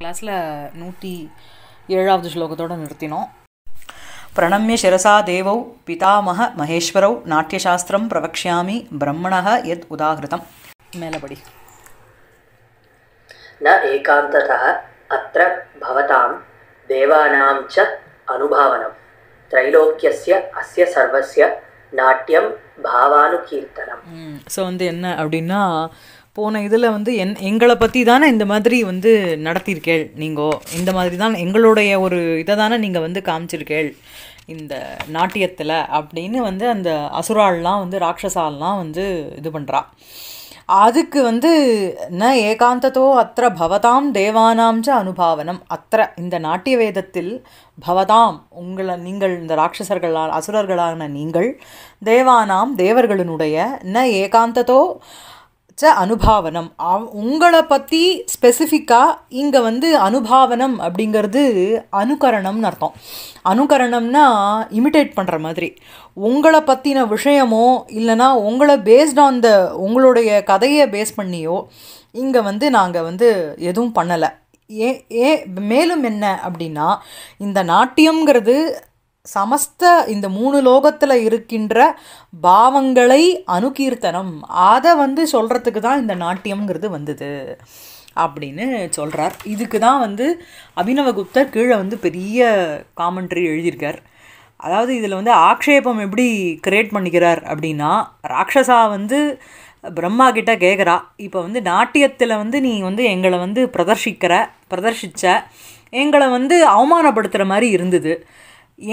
கிளாஸில் நூற்றி ஏழாவது ஸ்லோகத்தோடு நிறுத்தினோம் பிரணமிய சிரசா தேவௌ பிதாமக மகேஸ்வரௌ நாட்டியசாஸ்திரம் பிரவக்ஷாமி பிரம்மணக எத் உதாகிருதம் மேலபடி ந ஏகாந்தத அத்த பவதாம் தேவானாம் ச அனுபாவனம் திரைலோக்கியஸ்ய அஸ்ய சர்வஸ்ய நாட்டியம் பாவானு கீர்த்தனம் ஸோ வந்து என்ன அப்படின்னா போன இதில் வந்து என் எங்களை பற்றி தானே இந்த மாதிரி வந்து நடத்தியிருக்கேள் நீங்கள் இந்த மாதிரி தான் எங்களுடைய ஒரு இதை தானே நீங்கள் வந்து காமிச்சிருக்கேள் இந்த நாட்டியத்தில் அப்படின்னு வந்து அந்த அசுரால்லாம் வந்து ராட்சசால்லாம் வந்து இது பண்ணுறா அதுக்கு வந்து ந ஏகாந்ததோ அத்த பவதாம் தேவானாம் ச அனுபாவனம் அத்த இந்த நாட்டிய வேதத்தில் பவதாம் உங்களை நீங்கள் இந்த ராட்சசர்களால் அசுரர்களான நீங்கள் தேவானாம் தேவர்களினுடைய ந ஏகாந்ததோ ச அனுபாவனம் அவ் உங்களை பற்றி ஸ்பெசிஃபிக்காக இங்கே வந்து அனுபாவனம் அப்படிங்கிறது அனுகரணம்னு அர்த்தம் அனுகரணம்னா இமிடேட் பண்ணுற மாதிரி உங்களை பற்றின விஷயமோ இல்லைனா உங்களை பேஸ்ட் ஆன் த உங்களுடைய கதையை பேஸ் பண்ணியோ இங்கே வந்து நாங்கள் வந்து எதுவும் பண்ணலை ஏ ஏ மேலும் என்ன அப்படின்னா இந்த நாட்டியம்ங்கிறது சமஸ்த இந்த மூணு லோகத்தில் இருக்கின்ற பாவங்களை அணுகீர்த்தனம் அதை வந்து சொல்கிறதுக்கு தான் இந்த நாட்டியம்ங்கிறது வந்தது அப்படின்னு சொல்கிறார் இதுக்கு தான் வந்து அபினவகுப்தர் கீழே வந்து பெரிய காமெண்ட்ரி எழுதியிருக்கார் அதாவது இதில் வந்து ஆக்ஷேபம் எப்படி கிரியேட் பண்ணிக்கிறார் அப்படின்னா ராட்சஸா வந்து பிரம்மா கிட்டே கேட்குறா இப்போ வந்து நாட்டியத்தில் வந்து நீ வந்து எங்களை வந்து பிரதர்ஷிக்கிற பிரதர்ஷித்த எங்களை வந்து அவமானப்படுத்துகிற மாதிரி இருந்தது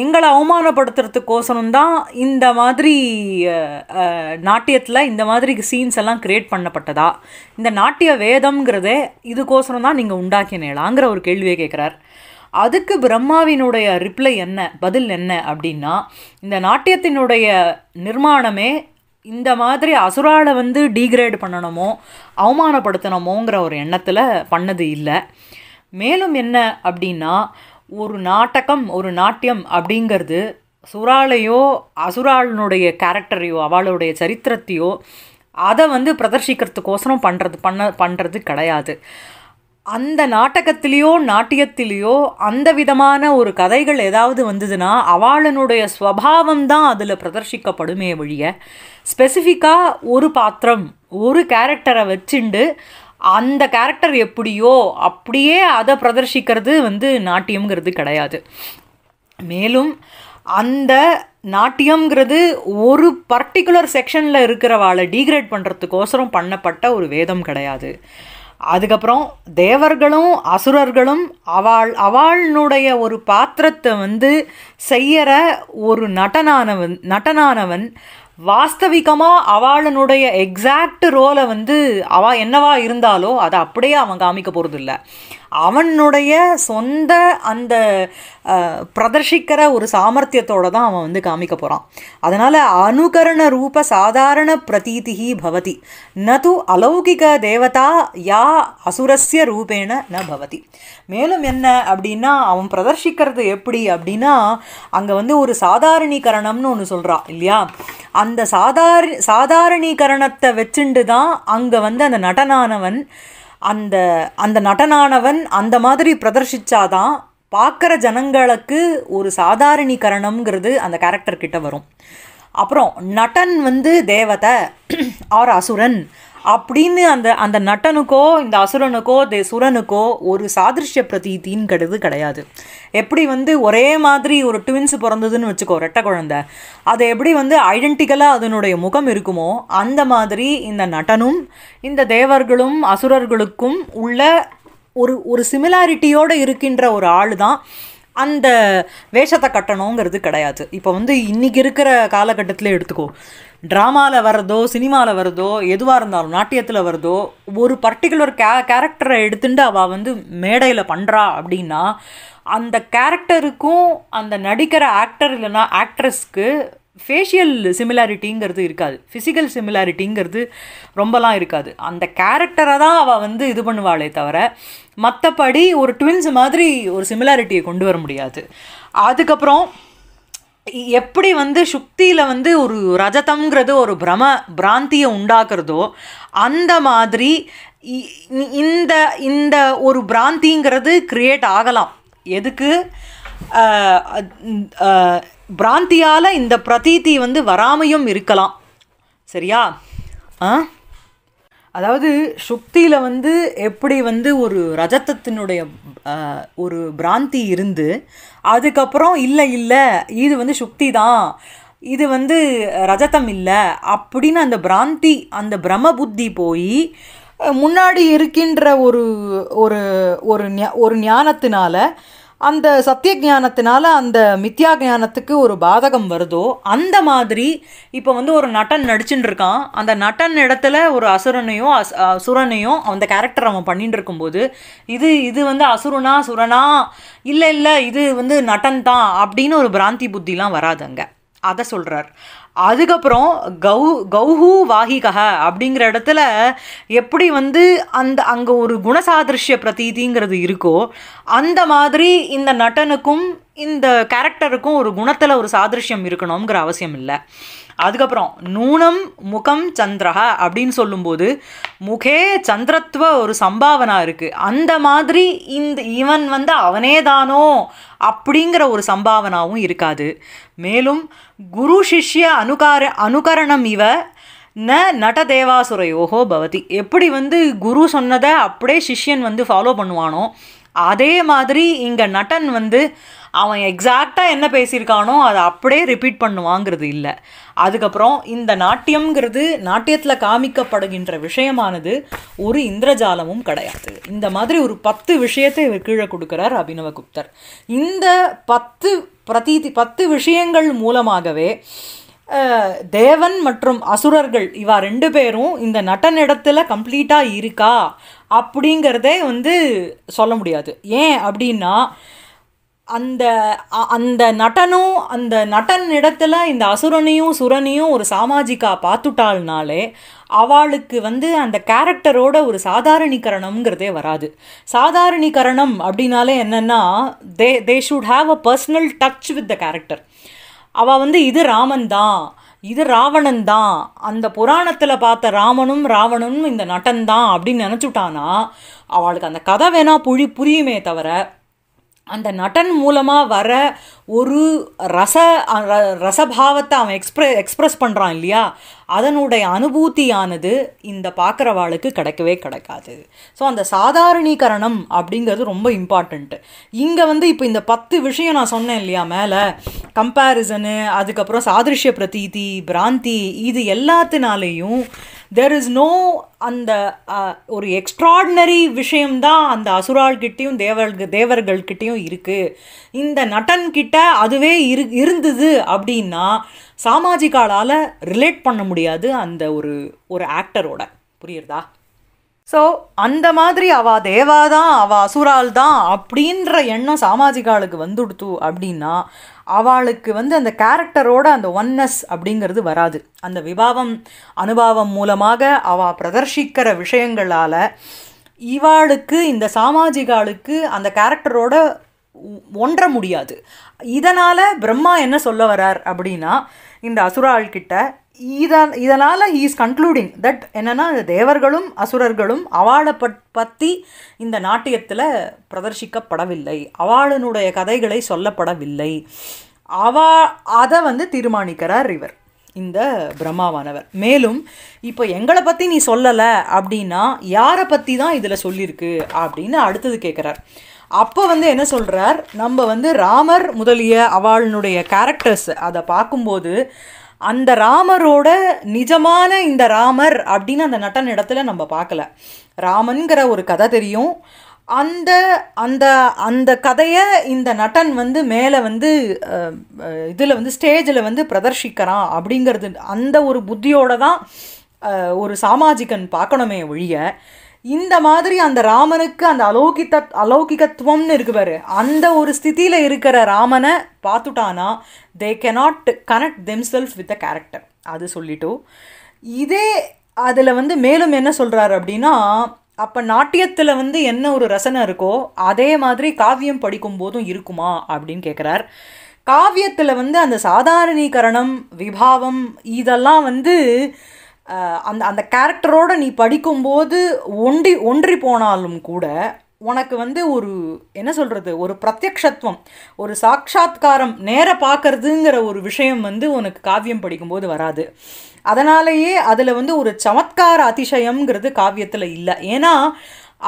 எங்களை அவமானப்படுத்துறதுக்கோசரம் தான் இந்த மாதிரி நாட்டியத்தில் இந்த மாதிரி சீன்ஸ் எல்லாம் க்ரியேட் பண்ணப்பட்டதா இந்த நாட்டிய வேதம்ங்கிறதே இதுக்கோசரம் தான் நீங்கள் உண்டாக்கினேலாங்கிற ஒரு கேள்வியை கேட்குறார் அதுக்கு பிரம்மாவினுடைய ரிப்ளை என்ன பதில் என்ன அப்படின்னா இந்த நாட்டியத்தினுடைய நிர்மாணமே இந்த மாதிரி அசுராவை வந்து டீக்ரேட் பண்ணணுமோ அவமானப்படுத்தணுமோங்கிற ஒரு எண்ணத்தில் பண்ணது இல்லை மேலும் என்ன அப்படின்னா ஒரு நாட்டகம் ஒரு நாட்டியம் அப்படிங்கிறது சுறாலையோ அசுராளனுடைய கேரக்டரையோ அவளுடைய சரித்திரத்தையோ அதை வந்து பிரதர்ஷிக்கிறதுக்கோசரம் பண்ணுறது பண்ண பண்ணுறது கிடையாது அந்த நாட்டகத்திலேயோ நாட்டியத்திலேயோ அந்த விதமான ஒரு கதைகள் ஏதாவது வந்ததுன்னா அவளனுடைய ஸ்வபாவம் தான் அதில் பிரதர்ஷிக்கப்படுமே வழிய ஸ்பெசிஃபிக்காக ஒரு பாத்திரம் ஒரு கேரக்டரை வச்சுண்டு அந்த கேரக்டர் எப்படியோ அப்படியே அதை பிரதர்ஷிக்கிறது வந்து நாட்டியம்ங்கிறது கிடையாது மேலும் அந்த நாட்டியம்ங்கிறது ஒரு பர்டிகுலர் செக்ஷனில் இருக்கிறவாளை டீக்ரேட் பண்ணுறதுக்கோசரம் பண்ணப்பட்ட ஒரு வேதம் கிடையாது அதுக்கப்புறம் தேவர்களும் அசுரர்களும் அவள் அவளுடைய ஒரு பாத்திரத்தை வந்து செய்யற ஒரு நடனானவன் நடனானவன் வாஸ்தவிகமாக அவளனுடைய எக்ஸாக்ட் ரோலை வந்து அவள் என்னவா இருந்தாலோ அதை அப்படியே அவன் காமிக்க போகிறது இல்லை அவனுடைய சொந்த அந்த பிரதர்ஷிக்கிற ஒரு சாமர்த்தியத்தோடு தான் அவன் வந்து காமிக்க போகிறான் அதனால் அனுகரண ரூப சாதாரண பிரதீதிகி பவதி ந து அலௌகிக தேவதா யா அசுரஸ்ய ரூபேண ந பவதி மேலும் என்ன அப்படின்னா அவன் பிரதர்ஷிக்கிறது எப்படி அப்படின்னா அங்கே வந்து ஒரு சாதாரணீகரணம்னு ஒன்று சொல்கிறான் இல்லையா அந்த சாதாரண சாதாரணீகரணத்தை வச்சுண்டு தான் அங்கே வந்து அந்த நடனானவன் அந்த அந்த நடனானவன் அந்த மாதிரி பிரதர்ஷிச்சாதான் பார்க்குற ஜனங்களுக்கு ஒரு சாதாரணீகரணம்ங்கிறது அந்த கேரக்டர்கிட்ட வரும் அப்புறம் நடன் வந்து தேவதை ஆர் அசுரன் அப்படின்னு அந்த அந்த நட்டனுக்கோ இந்த அசுரனுக்கோ தே சுரனுக்கோ ஒரு சாதிருஷ்ய பிரதீத்தின்னு கெடுது கிடையாது எப்படி வந்து ஒரே மாதிரி ஒரு ட்வின்ஸ் பிறந்ததுன்னு வச்சுக்கோ ரெட்டை குழந்தை அது எப்படி வந்து ஐடென்டிக்கலாக அதனுடைய முகம் இருக்குமோ அந்த மாதிரி இந்த நட்டனும் இந்த தேவர்களும் அசுரர்களுக்கும் உள்ள ஒரு ஒரு சிமிலாரிட்டியோடு இருக்கின்ற ஒரு ஆள் தான் அந்த வேஷத்தை கட்டணுங்கிறது கிடையாது இப்போ வந்து இன்றைக்கி இருக்கிற காலகட்டத்தில் எடுத்துக்கோ ட்ராமாவில் வர்றதோ சினிமாவில் வர்றதோ எதுவாக இருந்தாலும் நாட்டியத்தில் வருதோ ஒரு பர்டிகுலர் கே கேரக்டரை எடுத்துட்டு அவள் வந்து மேடையில் பண்ணுறா அப்படின்னா அந்த கேரக்டருக்கும் அந்த நடிக்கிற ஆக்டர் இல்லைனா ஆக்ட்ரஸ்க்கு ஃபேஷியல் சிமிலாரிட்டிங்கிறது இருக்காது ஃபிசிக்கல் சிமிலாரிட்டிங்கிறது ரொம்பலாம் இருக்காது அந்த கேரக்டரை தான் அவள் வந்து இது பண்ணுவாளே தவிர மற்றபடி ஒரு ட்வின்ஸ் மாதிரி ஒரு சிமிலாரிட்டியை கொண்டு வர முடியாது அதுக்கப்புறம் எப்படி வந்து சுக்தியில் வந்து ஒரு ரஜதம்ங்கிறது ஒரு பிரம பிராந்தியை உண்டாக்குறதோ அந்த மாதிரி இந்த இந்த ஒரு பிராந்திங்கிறது க்ரியேட் ஆகலாம் எதுக்கு பிராந்தியால் இந்த பிரதீதி வந்து வராமையும் இருக்கலாம் சரியா ஆ அதாவது சுக்தியில் வந்து எப்படி வந்து ஒரு ரஜத்தத்தினுடைய ஒரு பிராந்தி இருந்து அதுக்கப்புறம் இல்லை இல்லை இது வந்து சுக்தி தான் இது வந்து ரஜதம் இல்லை அப்படின்னு அந்த பிராந்தி அந்த பிரம புத்தி போய் முன்னாடி இருக்கின்ற ஒரு ஒரு ஒரு ஞானத்தினால அந்த சத்திய ஜானத்தினால அந்த மித்யா ஞானத்துக்கு ஒரு பாதகம் வருதோ அந்த மாதிரி இப்போ வந்து ஒரு நட்டன் நடிச்சுட்டு இருக்கான் அந்த நட்டன் இடத்துல ஒரு அசுரனையும் அஸ் அசுரனையும் அந்த கேரக்டர் அவன் பண்ணிட்டு இருக்கும்போது இது இது வந்து அசுரனா சுரனா இல்லை இல்லை இது வந்து நட்டன் தான் அப்படின்னு ஒரு பிராந்தி புத்திலாம் வராதுங்க அதை சொல்கிறார் அதுக்கப்புறம் கௌ கௌஹூ வாஹிகா அப்படிங்கிற இடத்துல எப்படி வந்து அந்த அங்கே ஒரு குணசாதிருஷ்ய பிரதீதிங்கிறது இருக்கோ அந்த மாதிரி இந்த நட்டனுக்கும் இந்த கேரக்டருக்கும் ஒரு குணத்தில் ஒரு சாதிருஷ்யம் இருக்கணுங்கிற அவசியம் இல்லை அதுக்கப்புறம் நூனம் முகம் சந்திரஹா அப்படின்னு சொல்லும்போது முகே சந்திரத்துவ ஒரு சம்பாவனா இருக்குது அந்த மாதிரி இந்த இவன் வந்து அவனே தானோ அப்படிங்கிற ஒரு சம்பாவனாவும் இருக்காது மேலும் குரு சிஷ்ய அனுகார அனுகரணம் இவ ந தேவாசுரையோகோ பவதி எப்படி வந்து குரு சொன்னதை அப்படியே சிஷ்யன் வந்து ஃபாலோ பண்ணுவானோ அதே மாதிரி இங்கே நட்டன் வந்து அவன் எக்ஸாக்டாக என்ன பேசியிருக்கானோ அதை அப்படியே ரிப்பீட் பண்ணுவாங்கிறது இல்லை அதுக்கப்புறம் இந்த நாட்டியம்ங்கிறது நாட்டியத்தில் காமிக்கப்படுகின்ற விஷயமானது ஒரு இந்திரஜாலமும் கிடையாது இந்த மாதிரி ஒரு பத்து விஷயத்தை இவர் கீழே கொடுக்குறார் குப்தர் இந்த பத்து பிரதீதி பத்து விஷயங்கள் மூலமாகவே தேவன் மற்றும் அசுரர்கள் இவா ரெண்டு பேரும் இந்த நட்டன் இடத்துல கம்ப்ளீட்டாக இருக்கா அப்படிங்கிறதே வந்து சொல்ல முடியாது ஏன் அப்படின்னா அந்த அந்த நடனும் அந்த நடன் இடத்துல இந்த அசுரனையும் சுரனையும் ஒரு சாமாஜிக்கா பார்த்துட்டாள்னாலே அவளுக்கு வந்து அந்த கேரக்டரோட ஒரு சாதாரணீகரணம்ங்கிறதே வராது சாதாரணீகரணம் அப்படின்னாலே என்னென்னா they they should have a personal touch with the character அவள் வந்து இது ராமன் தான் இது ராவணன் தான் அந்த புராணத்தில் பார்த்த ராமனும் ராவணனும் இந்த நட்டன் தான் அப்படின்னு நினச்சிட்டானா அவளுக்கு அந்த கதை வேணால் புழி புரியுமே தவிர அந்த நட்டன் மூலமாக வர ஒரு ரச ரசபாவத்தை அவன் எக்ஸ்ப்ரெ எக்ஸ்ப்ரெஸ் பண்ணுறான் இல்லையா அதனுடைய அனுபூத்தியானது இந்த பார்க்குறவாளுக்கு கிடைக்கவே கிடைக்காது ஸோ அந்த சாதாரணீகரணம் அப்படிங்கிறது ரொம்ப இம்பார்ட்டண்ட்டு இங்கே வந்து இப்போ இந்த பத்து விஷயம் நான் சொன்னேன் இல்லையா மேலே கம்பேரிசனு அதுக்கப்புறம் சாதிருஷ்ய பிரதீதி பிராந்தி இது எல்லாத்தினாலேயும் தெர் இஸ் நோ அந்த ஒரு எக்ஸ்ட்ராடினரி விஷயம்தான் அந்த அசுராள்கிட்டையும் தேவர்கள் தேவர்கள்கிட்டையும் இருக்குது இந்த நட்டன் அதுவே இரு இருந்தது அப்படின்னா சாமாஜிகாலால் ரிலேட் பண்ண முடியாது அந்த ஒரு ஒரு ஆக்டரோட புரியுறதா ஸோ அந்த மாதிரி அவ தேவா தான் அவள் அசுரால் தான் அப்படின்ற எண்ணம் சாமாஜிகாலுக்கு வந்துடுத்து அப்படின்னா அவளுக்கு வந்து அந்த கேரக்டரோட அந்த ஒன்னஸ் அப்படிங்கிறது வராது அந்த விபாவம் அனுபவம் மூலமாக அவள் பிரதர்ஷிக்கிற விஷயங்களால் இவாளுக்கு இந்த சாமாஜிகாளுக்கு அந்த கேரக்டரோட ஒன்ற முடியாது இதனால் பிரம்மா என்ன சொல்ல வரார் அப்படின்னா இந்த கிட்ட இதன் இதனால் இஸ் கன்க்ளூடிங் தட் என்னென்னா தேவர்களும் அசுரர்களும் அவாளை பட் பற்றி இந்த நாட்டியத்தில் பிரதர்சிக்கப்படவில்லை அவாளனுடைய கதைகளை சொல்லப்படவில்லை அவா அதை வந்து தீர்மானிக்கிறார் இவர் இந்த பிரம்மாவானவர் மேலும் இப்போ எங்களை பற்றி நீ சொல்லலை அப்படின்னா யாரை பற்றி தான் இதில் சொல்லியிருக்கு அப்படின்னு அடுத்தது கேட்குறார் அப்போ வந்து என்ன சொல்கிறார் நம்ம வந்து ராமர் முதலிய அவளுடைய கேரக்டர்ஸ் அதை பார்க்கும்போது அந்த ராமரோட நிஜமான இந்த ராமர் அப்படின்னு அந்த நட்டன் இடத்துல நம்ம பார்க்கல ராமன்கிற ஒரு கதை தெரியும் அந்த அந்த அந்த கதையை இந்த நட்டன் வந்து மேலே வந்து இதில் வந்து ஸ்டேஜில் வந்து பிரதர்ஷிக்கிறான் அப்படிங்கிறது அந்த ஒரு புத்தியோடு தான் ஒரு சாமாஜிகன் பார்க்கணுமே ஒழிய இந்த மாதிரி அந்த ராமனுக்கு அந்த அலௌகித்த அலௌகிகத்துவம்னு இருக்குவார் அந்த ஒரு ஸ்தித்தியில் இருக்கிற ராமனை பார்த்துட்டானா they cannot connect them self with a character அது சொல்லிட்டு இதே அதில் வந்து மேலும் என்ன சொல்கிறாரு அப்படின்னா அப்போ நாட்டியத்தில் வந்து என்ன ஒரு ரசனை இருக்கோ அதே மாதிரி காவியம் படிக்கும் போதும் இருக்குமா அப்படின்னு கேட்குறார் காவியத்தில் வந்து அந்த சாதாரணீகரணம் விபாவம் இதெல்லாம் வந்து அந்த அந்த கேரக்டரோடு நீ படிக்கும்போது ஒன்றி ஒன்றி போனாலும் கூட உனக்கு வந்து ஒரு என்ன சொல்கிறது ஒரு பிரத்யக்ஷத்துவம் ஒரு சாட்சாத்காரம் நேர பார்க்கறதுங்கிற ஒரு விஷயம் வந்து உனக்கு காவியம் படிக்கும்போது வராது அதனாலேயே அதில் வந்து ஒரு சமத்கார அதிசயம்ங்கிறது காவியத்தில் இல்லை ஏன்னா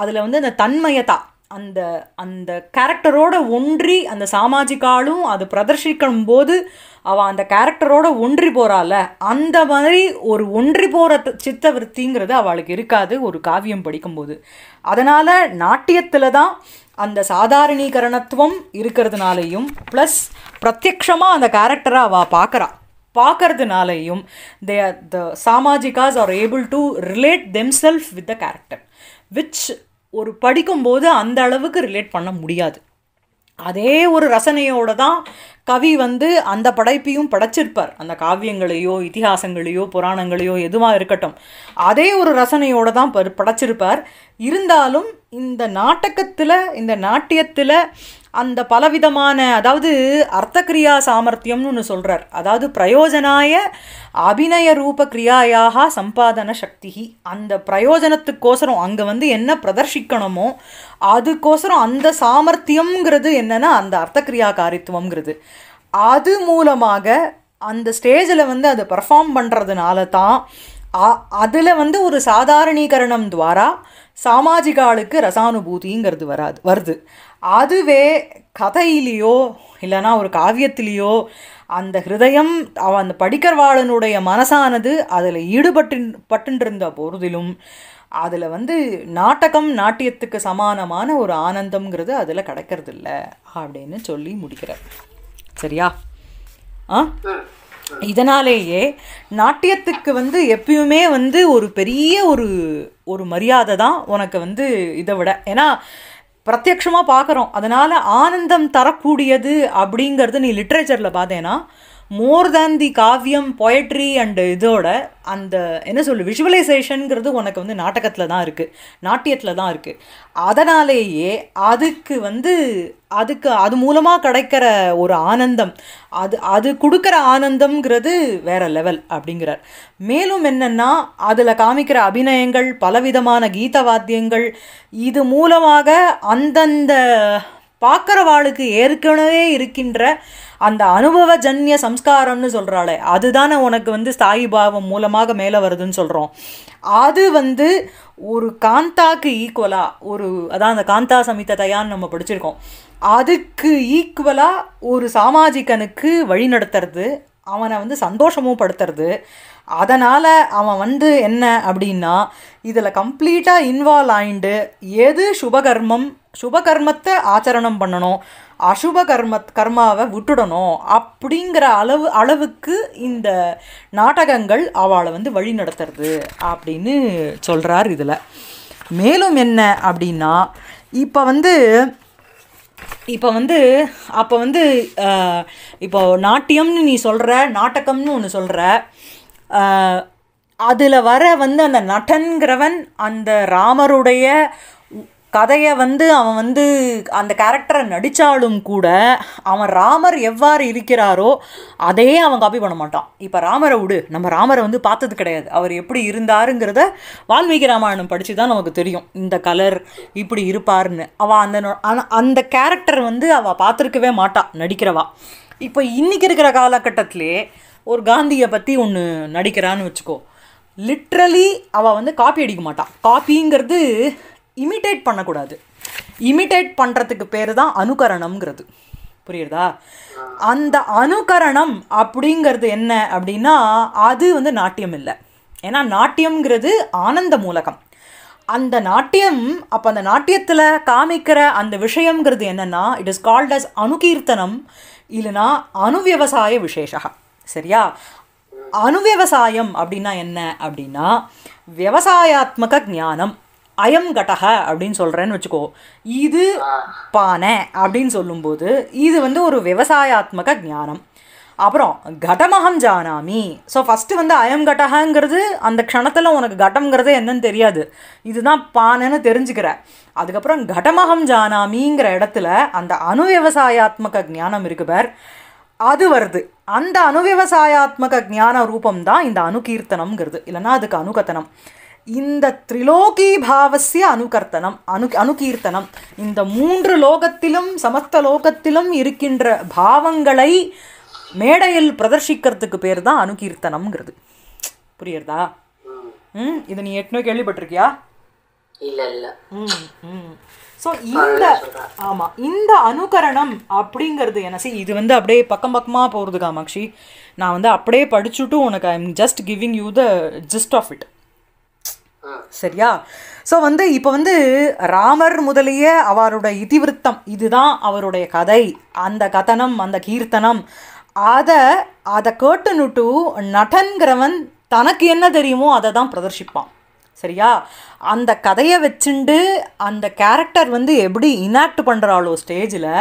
அதில் வந்து அந்த தன்மயத்தா அந்த அந்த கேரக்டரோட ஒன்றி அந்த சாமாஜிக்காலும் அது பிரதர்ஷிக்கும் போது அவள் அந்த கேரக்டரோட ஒன்றி போகிறாள் அந்த மாதிரி ஒரு ஒன்றி போகிற சித்தவருத்திங்கிறது அவளுக்கு இருக்காது ஒரு காவியம் படிக்கும்போது அதனால் நாட்டியத்தில் தான் அந்த சாதாரணீகரணத்துவம் இருக்கிறதுனாலையும் ப்ளஸ் பிரத்யக்ஷமாக அந்த கேரக்டரை அவள் பார்க்குறா பார்க்கறதுனாலையும் தே த சாமாஜிகாஸ் are able to relate themself with the character which ஒரு படிக்கும்போது அந்த அளவுக்கு ரிலேட் பண்ண முடியாது அதே ஒரு ரசனையோடு தான் கவி வந்து அந்த படைப்பையும் படைச்சிருப்பார் அந்த காவியங்களையோ இதிகாசங்களையோ புராணங்களையோ எதுவாக இருக்கட்டும் அதே ஒரு ரசனையோடு தான் படைச்சிருப்பார் இருந்தாலும் இந்த நாட்டகத்தில் இந்த நாட்டியத்தில் அந்த பலவிதமான அதாவது அர்த்த கிரியா சாமர்த்தியம்னு ஒன்று சொல்கிறார் அதாவது பிரயோஜனாய அபிநய ரூப கிரியாயாக சம்பாதன சக்தி அந்த பிரயோஜனத்துக்கோசரம் அங்கே வந்து என்ன பிரதர்ஷிக்கணுமோ அதுக்கோசரம் அந்த சாமர்த்தியம்ங்கிறது என்னென்னா அந்த அர்த்த கிரியா காரித்துவங்கிறது அது மூலமாக அந்த ஸ்டேஜில் வந்து அதை பர்ஃபார்ம் பண்ணுறதுனால தான் அதில் வந்து ஒரு சாதாரணீகரணம் துவாரா சாமாஜிகாளுக்கு ரசானுபூதிங்கிறது வராது வருது அதுவே கதையிலேயோ இல்லைனா ஒரு காவியத்திலேயோ அந்த ஹிருதயம் அவன் அந்த படிக்கர்வாளனுடைய மனசானது அதில் ஈடுபட்டு பட்டுருந்த பொருதிலும் அதில் வந்து நாட்டகம் நாட்டியத்துக்கு சமானமான ஒரு ஆனந்தம்ங்கிறது அதில் கிடைக்கிறது இல்லை அப்படின்னு சொல்லி முடிக்கிறார் சரியா ஆ இதனாலேயே நாட்டியத்துக்கு வந்து எப்பயுமே வந்து ஒரு பெரிய ஒரு ஒரு மரியாதை தான் உனக்கு வந்து இதை விட ஏன்னா பிரத்யக்ஷமாக பார்க்குறோம் அதனால் ஆனந்தம் தரக்கூடியது அப்படிங்கிறது நீ லிட்ரேச்சரில் பார்த்தேன்னா மோர் தேன் தி காவியம் பொயட்ரி அண்டு இதோட அந்த என்ன சொல்லு விஷுவலைசேஷனுங்கிறது உனக்கு வந்து நாட்டகத்தில் தான் இருக்குது நாட்டியத்தில் தான் இருக்குது அதனாலேயே அதுக்கு வந்து அதுக்கு அது மூலமாக கிடைக்கிற ஒரு ஆனந்தம் அது அது கொடுக்குற ஆனந்தம்ங்கிறது வேறு லெவல் அப்படிங்கிறார் மேலும் என்னென்னா அதில் காமிக்கிற அபிநயங்கள் பலவிதமான கீத வாத்தியங்கள் இது மூலமாக அந்தந்த பார்க்குறவாளுக்கு ஏற்கனவே இருக்கின்ற அந்த அனுபவ ஜன்ய சம்ஸ்காரம்னு சொல்கிறாளே அதுதானே உனக்கு வந்து ஸ்தாயி பாவம் மூலமாக மேலே வருதுன்னு சொல்கிறோம் அது வந்து ஒரு காந்தாக்கு ஈக்குவலாக ஒரு அதான் அந்த காந்தா சமித்த தயான்னு நம்ம படிச்சிருக்கோம் அதுக்கு ஈக்குவலாக ஒரு சாமாஜிகனுக்கு வழி நடத்துறது அவனை வந்து சந்தோஷமும் படுத்துறது அதனால் அவன் வந்து என்ன அப்படின்னா இதில் கம்ப்ளீட்டாக இன்வால்வ் ஆயிண்டு எது சுபகர்மம் சுபகர்மத்தை ஆச்சரணம் பண்ணணும் அசுப கர்ம கர்மாவை விட்டுடணும் அப்படிங்கிற அளவு அளவுக்கு இந்த நாடகங்கள் அவளை வந்து வழி நடத்துறது அப்படின்னு சொல்கிறார் இதில் மேலும் என்ன அப்படின்னா இப்போ வந்து இப்போ வந்து அப்போ வந்து இப்போ நாட்டியம்னு நீ சொல்கிற நாட்டகம்னு ஒன்று சொல்கிற அதில் வர வந்து அந்த நட்டன்கிறவன் அந்த ராமருடைய கதையை வந்து அவன் வந்து அந்த கேரக்டரை நடித்தாலும் கூட அவன் ராமர் எவ்வாறு இருக்கிறாரோ அதையே அவன் காப்பி பண்ண மாட்டான் இப்போ ராமரை விடு நம்ம ராமரை வந்து பார்த்தது கிடையாது அவர் எப்படி இருந்தாருங்கிறத வால்மீகி ராமாயணம் படித்து தான் நமக்கு தெரியும் இந்த கலர் இப்படி இருப்பார்னு அவள் அந்த அந்த கேரக்டர் வந்து அவள் பார்த்துருக்கவே மாட்டான் நடிக்கிறவா இப்போ இன்றைக்கி இருக்கிற காலகட்டத்திலே ஒரு காந்தியை பற்றி ஒன்று நடிக்கிறான்னு வச்சுக்கோ லிட்ரலி அவள் வந்து காப்பி அடிக்க மாட்டான் காப்பிங்கிறது இமிட்டேட் பண்ணக்கூடாது இமிட்டேட் பண்ணுறதுக்கு பேர் தான் அனுகரணம்ங்கிறது புரியுறதா அந்த அனுகரணம் அப்படிங்கிறது என்ன அப்படின்னா அது வந்து நாட்டியம் இல்லை ஏன்னா நாட்டியம்ங்கிறது ஆனந்த மூலகம் அந்த நாட்டியம் அப்போ அந்த நாட்டியத்தில் காமிக்கிற அந்த விஷயங்கிறது என்னென்னா இட் இஸ் கால்ட் அஸ் அணுகீர்த்தனம் இல்லைனா விவசாய விசேஷகா சரியா விவசாயம் அப்படின்னா என்ன அப்படின்னா விவசாயாத்மக ஞானம் அயம் கட்டக அப்படின்னு சொல்கிறேன்னு வச்சுக்கோ இது பானை அப்படின்னு சொல்லும்போது இது வந்து ஒரு விவசாயாத்மக ஞானம் அப்புறம் கடமகம் ஜானாமி ஸோ ஃபஸ்ட்டு வந்து அயம் கடகங்கிறது அந்த க்ஷணத்தில் உனக்கு கட்டம்ங்கிறது என்னன்னு தெரியாது இதுதான் பானைன்னு தெரிஞ்சுக்கிற அதுக்கப்புறம் கடமகம் ஜானாமிங்கிற இடத்துல அந்த அணு விவசாயாத்மக ஞானம் இருக்கு பேர் அது வருது அந்த அணு விவசாயாத்மக ஞான ரூபம் தான் இந்த அணுகீர்த்தனம்ங்கிறது இல்லைனா அதுக்கு அணுகத்தனம் இந்த த்ரிலோகி பாவசிய அனுகர்த்தனம் அனு அனுகீர்த்தனம் இந்த மூன்று லோகத்திலும் சமஸ்த லோகத்திலும் இருக்கின்ற பாவங்களை மேடையில் பிரதர்ஷிக்கிறதுக்கு பேர் தான் அனுகீர்த்தனம்ங்கிறது புரியுறதா ம் இது நீ எட்னோ கேள்விப்பட்டிருக்கியா ஸோ இந்த ஆமாம் இந்த அனுகரணம் அப்படிங்கிறது என்ன சரி இது வந்து அப்படியே பக்கம் பக்கமாக போகிறது காமாட்சி நான் வந்து அப்படியே படிச்சுட்டு உனக்கு I am just giving you the gist of it சரியா ஸோ வந்து இப்போ வந்து ராமர் முதலிய அவருடைய இதிவிருத்தம் இதுதான் அவருடைய கதை அந்த கதனம் அந்த கீர்த்தனம் அதை அதை கேட்டுனுட்டு நடன்கிறவன் தனக்கு என்ன தெரியுமோ அதை தான் பிரதர்ஷிப்பான் சரியா அந்த கதையை வச்சுண்டு அந்த கேரக்டர் வந்து எப்படி இனாக்ட் பண்ணுறாளோ ஸ்டேஜில்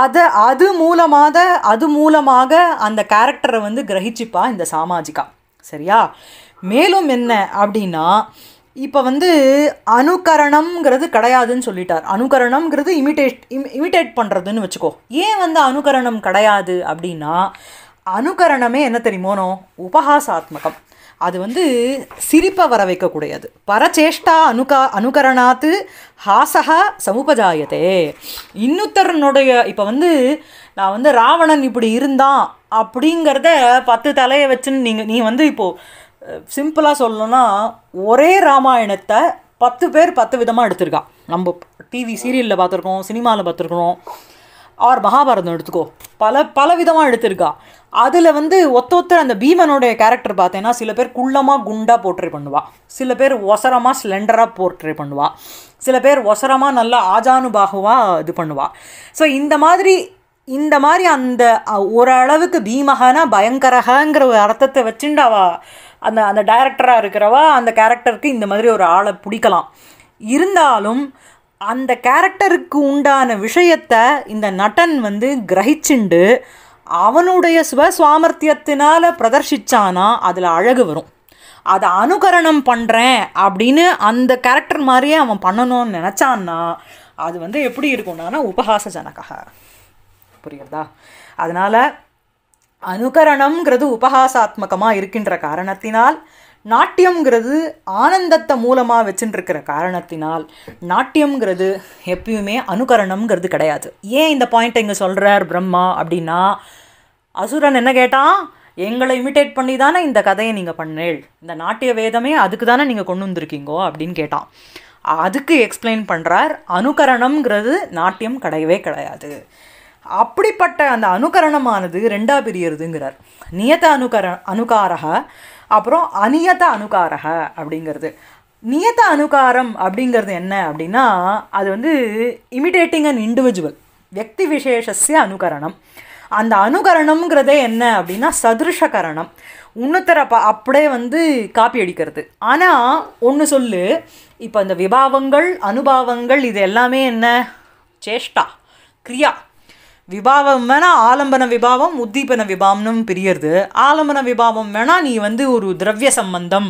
அதை அது மூலமாக அது மூலமாக அந்த கேரக்டரை வந்து கிரகிச்சிப்பா இந்த சாமாஜிகா சரியா மேலும் என்ன அப்படின்னா இப்போ வந்து அனுகரணம்ங்கிறது கிடையாதுன்னு சொல்லிட்டார் அனுகரணம்ங்கிறது இமிட்டேட் இம் இமிட்டேட் பண்ணுறதுன்னு வச்சுக்கோ ஏன் வந்து அனுகரணம் கிடையாது அப்படின்னா அனுகரணமே என்ன தெரியுமோனோ உபஹாசாத்மகம் அது வந்து சிரிப்பை வர வைக்கக்கூடியது பரச்சேஷ்டா அனுகா அனுகரணாத்து ஹாசகா சமுபஜாயதே இன்னுத்தரனுடைய இப்போ வந்து நான் வந்து ராவணன் இப்படி இருந்தான் அப்படிங்கிறத பத்து தலையை வச்சுன்னு நீங்கள் நீ வந்து இப்போது சிம்பிளாக சொல்லணும்னா ஒரே ராமாயணத்தை பத்து பேர் பத்து விதமாக எடுத்திருக்கா நம்ம டிவி சீரியலில் பார்த்துருக்கோம் சினிமாவில் பார்த்துருக்கோம் ஆர் மகாபாரதம் எடுத்துக்கோ பல பல விதமாக எடுத்திருக்கா அதில் வந்து ஒத்த ஒத்தர் அந்த பீமனுடைய கேரக்டர் பார்த்தேன்னா சில பேர் குள்ளமாக குண்டாக போர்ட்ரே பண்ணுவாள் சில பேர் ஒசரமாக ஸ்லெண்டராக போர்ட்ரே பண்ணுவாள் சில பேர் ஒசரமாக நல்லா ஆஜானுபாகவாக இது பண்ணுவாள் ஸோ இந்த மாதிரி இந்த மாதிரி அந்த ஓரளவுக்கு பீமகனா பயங்கரகாங்கிற ஒரு அர்த்தத்தை வச்சுட்டு அவள் அந்த அந்த டைரக்டராக இருக்கிறவா அந்த கேரக்டருக்கு இந்த மாதிரி ஒரு ஆளை பிடிக்கலாம் இருந்தாலும் அந்த கேரக்டருக்கு உண்டான விஷயத்தை இந்த நடன் வந்து கிரகிச்சுண்டு அவனுடைய சுவ சுவாமர்த்தியத்தினால் பிரதர்ஷிச்சானா அதில் அழகு வரும் அதை அனுகரணம் பண்ணுறேன் அப்படின்னு அந்த கேரக்டர் மாதிரியே அவன் பண்ணணும்னு நினச்சான்னா அது வந்து எப்படி இருக்கும்னா உபகாச ஜனகா புரியுறதா அதனால் அனுகரணம்ங்கிறது உபகாசாத்மகமாக இருக்கின்ற காரணத்தினால் நாட்டியம்ங்கிறது ஆனந்தத்தை மூலமாக வச்சுட்டுருக்கிற காரணத்தினால் நாட்டியம்ங்கிறது எப்பயுமே அனுகரணம்ங்கிறது கிடையாது ஏன் இந்த பாயிண்ட்டை இங்கே சொல்கிறார் பிரம்மா அப்படின்னா அசுரன் என்ன கேட்டான் எங்களை இமிட்டேட் பண்ணி தானே இந்த கதையை நீங்கள் பண்ணேள் இந்த நாட்டிய வேதமே அதுக்கு தானே நீங்கள் கொண்டு வந்திருக்கீங்கோ அப்படின்னு கேட்டான் அதுக்கு எக்ஸ்பிளைன் பண்ணுறார் அனுகரணம்ங்கிறது நாட்டியம் கிடையவே கிடையாது அப்படிப்பட்ட அந்த அனுகரணமானது ரெண்டாக பிரியறதுங்கிறார் நியத அனுகர அனுகாரக அப்புறம் அநியத அனுகாரக அப்படிங்கிறது நியத அனுகாரம் அப்படிங்கிறது என்ன அப்படின்னா அது வந்து இமிடேட்டிங் அண்ட் இண்டிவிஜுவல் வக்தி விசேஷஸ்ய அனுகரணம் அந்த அனுகரணம்ங்கிறதே என்ன அப்படின்னா சதிருஷகரணம் இன்னொத்தர அப்படியே வந்து காப்பி அடிக்கிறது ஆனால் ஒன்று சொல்லு இப்போ இந்த விபாவங்கள் அனுபாவங்கள் இது எல்லாமே என்ன சேஷ்டா கிரியா விபாவம் வேணால் ஆலம்பன விபாவம் உத்தீபன விபாவம்னு பிரியறது ஆலம்பன விபாவம் வேணால் நீ வந்து ஒரு திரவிய சம்பந்தம்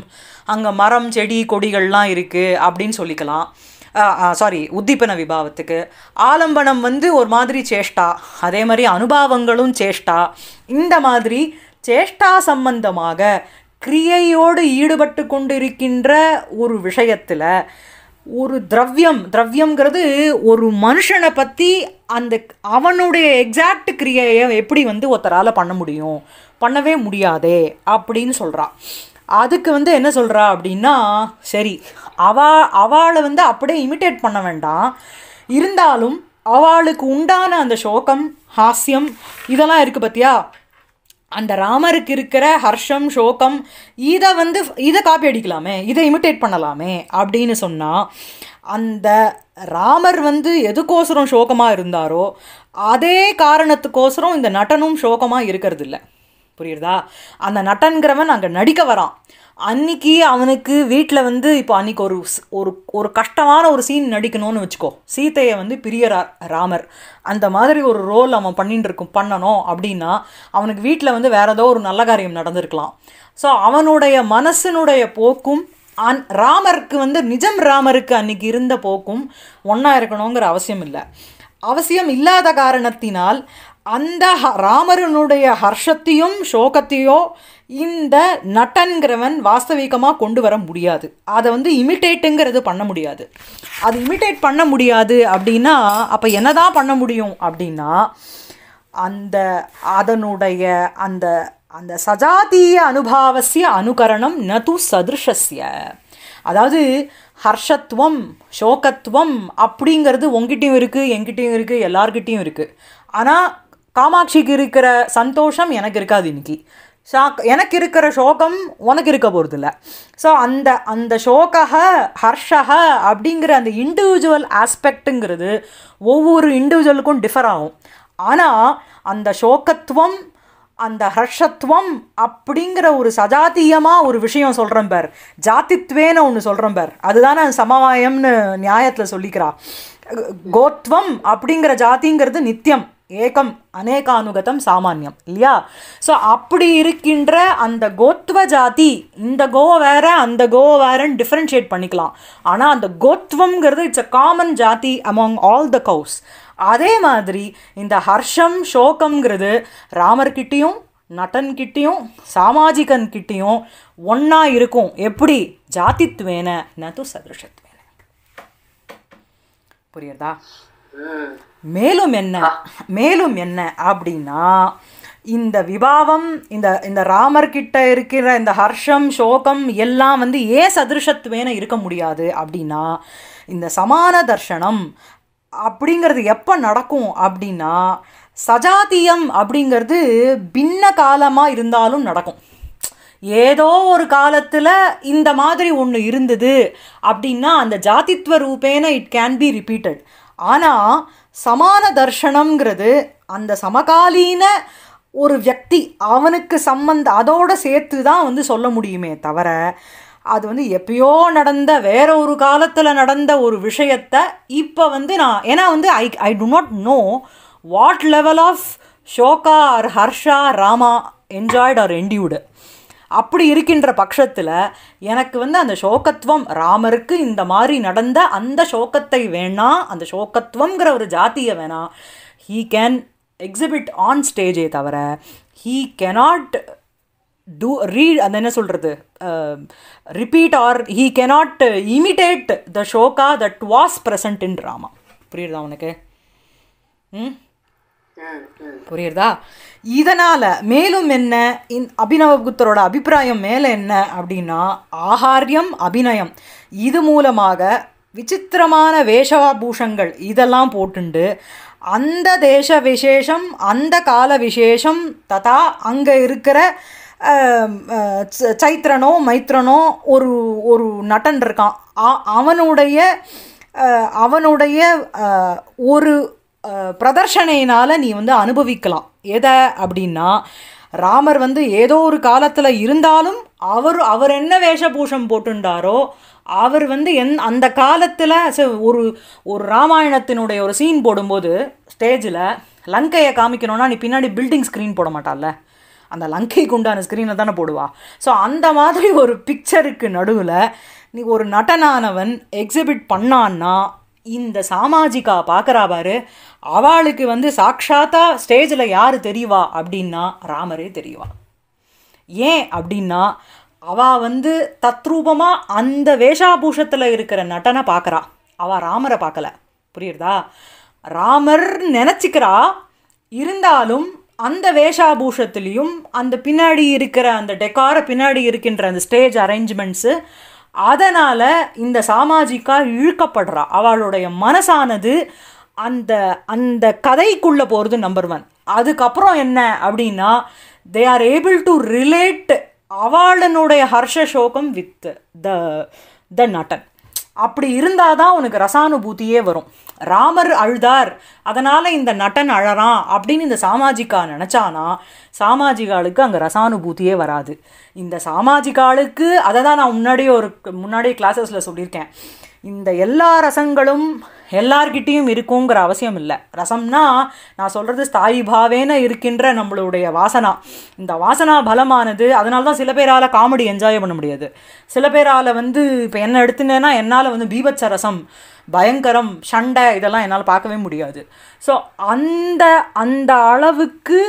அங்கே மரம் செடி கொடிகள்லாம் இருக்குது அப்படின்னு சொல்லிக்கலாம் சாரி உத்தீபன விபாவத்துக்கு ஆலம்பனம் வந்து ஒரு மாதிரி சேஷ்டா அதே மாதிரி அனுபவங்களும் சேஷ்டா இந்த மாதிரி சேஷ்டா சம்பந்தமாக கிரியையோடு ஈடுபட்டு கொண்டிருக்கின்ற ஒரு விஷயத்தில் ஒரு திரவியம் திரவியங்கிறது ஒரு மனுஷனை பற்றி அந்த அவனுடைய எக்ஸாக்ட் கிரியையை எப்படி வந்து ஒருத்தரால் பண்ண முடியும் பண்ணவே முடியாதே அப்படின்னு சொல்கிறான் அதுக்கு வந்து என்ன சொல்கிறா அப்படின்னா சரி அவா அவளை வந்து அப்படியே இமிட்டேட் பண்ண வேண்டாம் இருந்தாலும் அவளுக்கு உண்டான அந்த சோகம் ஹாஸ்யம் இதெல்லாம் இருக்குது பார்த்தியா அந்த ராமருக்கு இருக்கிற ஹர்ஷம் சோகம் இதை வந்து இதை காப்பி அடிக்கலாமே இதை இமிட்டேட் பண்ணலாமே அப்படின்னு சொன்னால் அந்த ராமர் வந்து எதுக்கோசரம் சோகமாக இருந்தாரோ அதே காரணத்துக்கோசரம் இந்த நட்டனும் சோகமாக இருக்கிறது இல்லை புரியுறதா அந்த நட்டன்கிறவன் அங்கே நடிக்க வரான் அன்னைக்கு அவனுக்கு வீட்டில் வந்து இப்போ அன்னைக்கு ஒரு ஒரு ஒரு கஷ்டமான ஒரு சீன் நடிக்கணும்னு வச்சுக்கோ சீத்தையை வந்து பிரியரா ராமர் அந்த மாதிரி ஒரு ரோல் அவன் பண்ணிட்டு இருக்கும் பண்ணணும் அப்படின்னா அவனுக்கு வீட்டில் வந்து வேறு ஏதோ ஒரு நல்ல காரியம் நடந்திருக்கலாம் ஸோ அவனுடைய மனசினுடைய போக்கும் அன் ராமருக்கு வந்து நிஜம் ராமருக்கு அன்னைக்கு இருந்த போக்கும் ஒன்றா இருக்கணுங்கிற அவசியம் இல்லை அவசியம் இல்லாத காரணத்தினால் அந்த ராமருனுடைய ஹர்ஷத்தையும் சோகத்தையோ இந்த நட்டன்கிறவன் வாஸ்தவிகமாக கொண்டு வர முடியாது அதை வந்து இமிட்டேட்டுங்கிறது பண்ண முடியாது அது இமிட்டேட் பண்ண முடியாது அப்படின்னா அப்போ என்ன தான் பண்ண முடியும் அப்படின்னா அந்த அதனுடைய அந்த அந்த சஜாதீய அனுபாவசிய அனுகரணம் நது சதிருஷஸ்ய அதாவது ஹர்ஷத்துவம் சோகத்துவம் அப்படிங்கிறது உங்ககிட்டையும் இருக்குது எங்கிட்டையும் இருக்குது எல்லார்கிட்டையும் இருக்குது ஆனால் காமாட்சிக்கு இருக்கிற சந்தோஷம் எனக்கு இருக்காது இன்னைக்கு ஷாக் எனக்கு இருக்கிற சோகம் உனக்கு இருக்க போகிறது இல்லை ஸோ அந்த அந்த ஷோக்காக ஹர்ஷாக அப்படிங்கிற அந்த இண்டிவிஜுவல் ஆஸ்பெக்ட்டுங்கிறது ஒவ்வொரு இண்டிவிஜுவலுக்கும் டிஃபர் ஆகும் ஆனால் அந்த சோகத்துவம் அந்த ஹர்ஷத்துவம் அப்படிங்கிற ஒரு சஜாத்தியமாக ஒரு விஷயம் சொல்கிறேன் பேர் ஜாத்தித்வேன்னு ஒன்று சொல்கிறேன் பேர் அதுதானே சமவாயம்னு நியாயத்தில் சொல்லிக்கிறா கோத்வம் அப்படிங்கிற ஜாதிங்கிறது நித்தியம் ஏகம் அநேகானுகதம் சாமானியம் இல்லையா ஸோ அப்படி இருக்கின்ற அந்த கோத்வ ஜாதி இந்த கோ வேற அந்த கோ வேறன்னு டிஃப்ரென்ஷியேட் பண்ணிக்கலாம் ஆனால் அந்த கோத்வங்கிறது இட்ஸ் அ காமன் ஜாதி அமாங் ஆல் த கவுஸ் அதே மாதிரி இந்த ஹர்ஷம் ஷோகம்ங்கிறது ராமர்கிட்டேயும் நட்டன்கிட்டேயும் சாமாஜிகன்கிட்டேயும் ஒன்றா இருக்கும் எப்படி ஜாதித்வேன நது சதுஷத்வேன புரியுறதா மேலும் என்ன மேலும் என்ன அப்படின்னா இந்த விபாவம் இந்த இந்த ராமர்கிட்ட இருக்கிற இந்த ஹர்ஷம் சோகம் எல்லாம் வந்து ஏன் சதிருஷத்துவேன இருக்க முடியாது அப்படின்னா இந்த சமான தர்ஷனம் அப்படிங்கிறது எப்போ நடக்கும் அப்படின்னா சஜாத்தியம் அப்படிங்கிறது பின்ன காலமாக இருந்தாலும் நடக்கும் ஏதோ ஒரு காலத்தில் இந்த மாதிரி ஒன்று இருந்தது அப்படின்னா அந்த ஜாதித்வ ரூபேன இட் கேன் பி ரிப்பீட்டட் ஆனால் சமான தர்ஷனம்ங்கிறது அந்த சமகாலீன ஒரு வியக்தி அவனுக்கு சம்பந்த அதோடு சேர்த்து தான் வந்து சொல்ல முடியுமே தவிர அது வந்து எப்பயோ நடந்த வேற ஒரு காலத்தில் நடந்த ஒரு விஷயத்த இப்போ வந்து நான் ஏன்னா வந்து I I do not know what level of ஷோகா ஆர் ஹர்ஷா ராமா என்ஜாய்டு ஆர் என்டியூடு அப்படி இருக்கின்ற பட்சத்தில் எனக்கு வந்து அந்த சோகத்துவம் ராமருக்கு இந்த மாதிரி நடந்த அந்த சோகத்தை வேணாம் அந்த சோகத்துவங்கிற ஒரு ஜாத்தியை வேணாம் ஹீ கேன் எக்ஸிபிட் ஆன் ஸ்டேஜே தவிர ஹீ கெனாட் டூ ரீட் அந்த என்ன சொல்கிறது repeat or he cannot imitate the ஷோகா that was present in drama புரியுதா உனக்கு ம் புரியுறதா இதனால் மேலும் என்ன இந் அபினவகுத்தரோட அபிப்பிராயம் மேலே என்ன அப்படின்னா ஆகாரியம் அபிநயம் இது மூலமாக விசித்திரமான வேஷபூஷங்கள் இதெல்லாம் போட்டுண்டு அந்த தேச விசேஷம் அந்த கால விசேஷம் ததா அங்கே இருக்கிற சைத்திரனோ மைத்திரனோ ஒரு ஒரு நட்டன் இருக்கான் அவனுடைய அவனுடைய ஒரு பிரதர்ஷனையினால் நீ வந்து அனுபவிக்கலாம் எதை அப்படின்னா ராமர் வந்து ஏதோ ஒரு காலத்தில் இருந்தாலும் அவர் அவர் என்ன வேஷபூஷம் போட்டுண்டாரோ அவர் வந்து என் அந்த காலத்தில் ஒரு ஒரு ராமாயணத்தினுடைய ஒரு சீன் போடும்போது ஸ்டேஜில் லங்கையை காமிக்கணும்னா நீ பின்னாடி பில்டிங் ஸ்க்ரீன் போட மாட்டால அந்த லங்கைக்கு உண்டான ஸ்க்ரீனை தானே போடுவா ஸோ அந்த மாதிரி ஒரு பிக்சருக்கு நடுவில் நீ ஒரு நடனானவன் எக்ஸிபிட் பண்ணான்னா இந்த சாமாஜிகா பார்க்குறா பாரு அவளுக்கு வந்து சாட்சாத்தா ஸ்டேஜில் யார் தெரியவா அப்படின்னா ராமரே தெரியவா ஏன் அப்படின்னா அவள் வந்து தத்ரூபமாக அந்த வேஷாபூஷத்தில் இருக்கிற நடனை பார்க்குறா அவள் ராமரை பார்க்கல புரியுறதா ராமர் நினச்சிக்கிறா இருந்தாலும் அந்த வேஷாபூஷத்துலேயும் அந்த பின்னாடி இருக்கிற அந்த டெக்கார பின்னாடி இருக்கின்ற அந்த ஸ்டேஜ் அரேஞ்ச்மெண்ட்ஸு அதனால் இந்த சாமாஜிக்கா இழுக்கப்படுறா அவளுடைய மனசானது அந்த அந்த கதைக்குள்ளே போகிறது நம்பர் ஒன் அதுக்கப்புறம் என்ன அப்படின்னா they are able to relate அவளனுடைய ஹர்ஷ சோகம் வித் த த நட்டன் அப்படி இருந்தால் தான் உனக்கு ரசானுபூதியே வரும் ராமர் அழுதார் அதனால் இந்த நட்டன் அழறான் அப்படின்னு இந்த சாமாஜிக்கா நினச்சானா சாமாஜிகாளுக்கு அங்கே ரசானுபூதியே வராது இந்த சாமாஜிகாளுக்கு அதை தான் நான் முன்னாடியே ஒரு முன்னாடியே கிளாஸஸில் சொல்லியிருக்கேன் இந்த எல்லா ரசங்களும் எல்லார்கிட்டேயும் இருக்குங்கிற அவசியம் இல்லை ரசம்னா நான் சொல்கிறது ஸ்தாயி பாவேன இருக்கின்ற நம்மளுடைய வாசனா இந்த வாசனா பலமானது அதனால தான் சில பேரால் காமெடி என்ஜாய் பண்ண முடியாது சில பேரால் வந்து இப்போ என்ன எடுத்துனேன்னா என்னால் வந்து பீபச்ச ரசம் பயங்கரம் சண்டை இதெல்லாம் என்னால் பார்க்கவே முடியாது ஸோ அந்த அந்த அளவுக்கு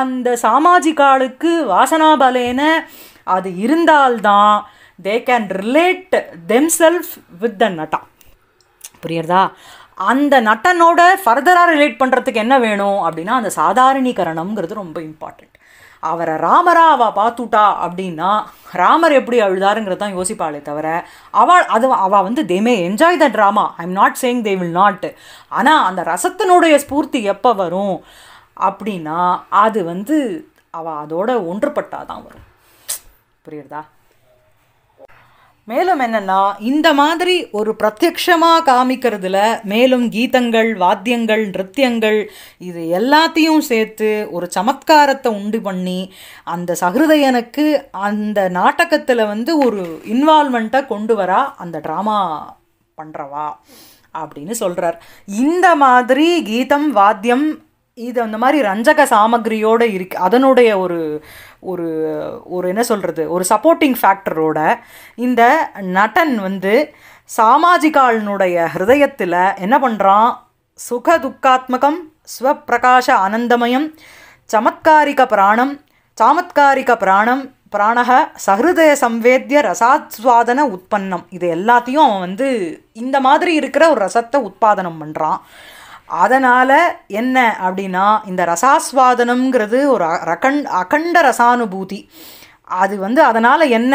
அந்த சாமாஜிகாலுக்கு வாசனாபலேன அது இருந்தால்தான் they can relate them self with the நட்டா புரியுறதா அந்த நட்டனோட ஃபர்தராக ரிலேட் பண்ணுறதுக்கு என்ன வேணும் அப்படின்னா அந்த சாதாரணீகரணம்ங்கிறது ரொம்ப இம்பார்ட்டண்ட் அவரை ராமரா அவள் பார்த்துட்டா அப்படின்னா ராமர் எப்படி அழுதாருங்கிறது தான் யோசிப்பாளே தவிர அவள் அது அவள் வந்து they may enjoy the drama I am not saying they will not ஆனால் அந்த ரசத்தினுடைய ஸ்பூர்த்தி எப்போ வரும் அப்படின்னா அது வந்து அவள் அதோட ஒன்றுபட்டாதான் வரும் புரியுறதா மேலும் என்னென்னா இந்த மாதிரி ஒரு பிரத்யக்ஷமாக காமிக்கிறதுல மேலும் கீதங்கள் வாத்தியங்கள் நிருத்தியங்கள் இது எல்லாத்தையும் சேர்த்து ஒரு சமத்காரத்தை உண்டு பண்ணி அந்த சகிருதயனுக்கு அந்த நாட்டகத்தில் வந்து ஒரு இன்வால்மெண்ட்டை கொண்டு வரா அந்த ட்ராமா பண்ணுறவா அப்படின்னு சொல்கிறார் இந்த மாதிரி கீதம் வாத்தியம் இது அந்த மாதிரி ரஞ்சக சாமகிரியோடு இருக்கு அதனுடைய ஒரு ஒரு ஒரு என்ன சொல்கிறது ஒரு சப்போர்ட்டிங் ஃபேக்டரோட இந்த நடன் வந்து சாமாஜிகாலனுடைய ஹிருதயத்தில் என்ன பண்ணுறான் சுக துக்காத்மகம் ஸ்வப்பிரகாஷ ஆனந்தமயம் சமத்காரிக பிராணம் சாமத்காரிக பிராணம் பிராணக சஹிருதய சம்வேத்திய ரசாஸ்வாதன உற்பத்தம் இது எல்லாத்தையும் அவன் வந்து இந்த மாதிரி இருக்கிற ஒரு ரசத்தை உற்பாதனம் பண்ணுறான் அதனால் என்ன அப்படின்னா இந்த ரசாஸ்வாதனம்ங்கிறது ஒரு ரகண் அகண்ட ரசானுபூதி அது வந்து அதனால் என்ன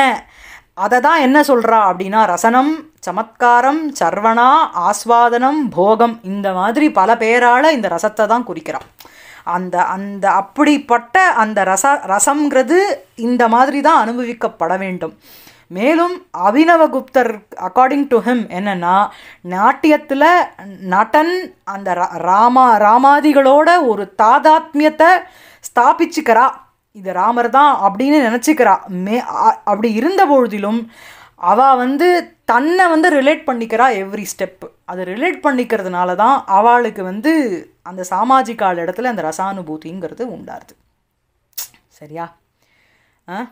அதை தான் என்ன சொல்கிறா அப்படின்னா ரசனம் சமத்காரம் சர்வனா ஆஸ்வாதனம் போகம் இந்த மாதிரி பல பேரால் இந்த ரசத்தை தான் குறிக்கிறான் அந்த அந்த அப்படிப்பட்ட அந்த ரச ரசம்ங்கிறது இந்த மாதிரி தான் அனுபவிக்கப்பட வேண்டும் மேலும் அபினவகுப்தர் அக்கார்டிங் டு ஹிம் என்னென்னா நாட்டியத்தில் நடன் அந்த ராமா ராமாதிகளோட ஒரு தாதாத்மியத்தை ஸ்தாபிச்சுக்கிறா இது ராமர் தான் அப்படின்னு நினச்சிக்கிறா மே அப்படி இருந்த பொழுதிலும் அவள் வந்து தன்னை வந்து ரிலேட் பண்ணிக்கிறா எவ்ரி ஸ்டெப்பு அது ரிலேட் பண்ணிக்கிறதுனால தான் அவளுக்கு வந்து அந்த சாமாஜிக்கால இடத்துல அந்த ரசானுபூதிங்கிறது உண்டாருது சரியா ஆ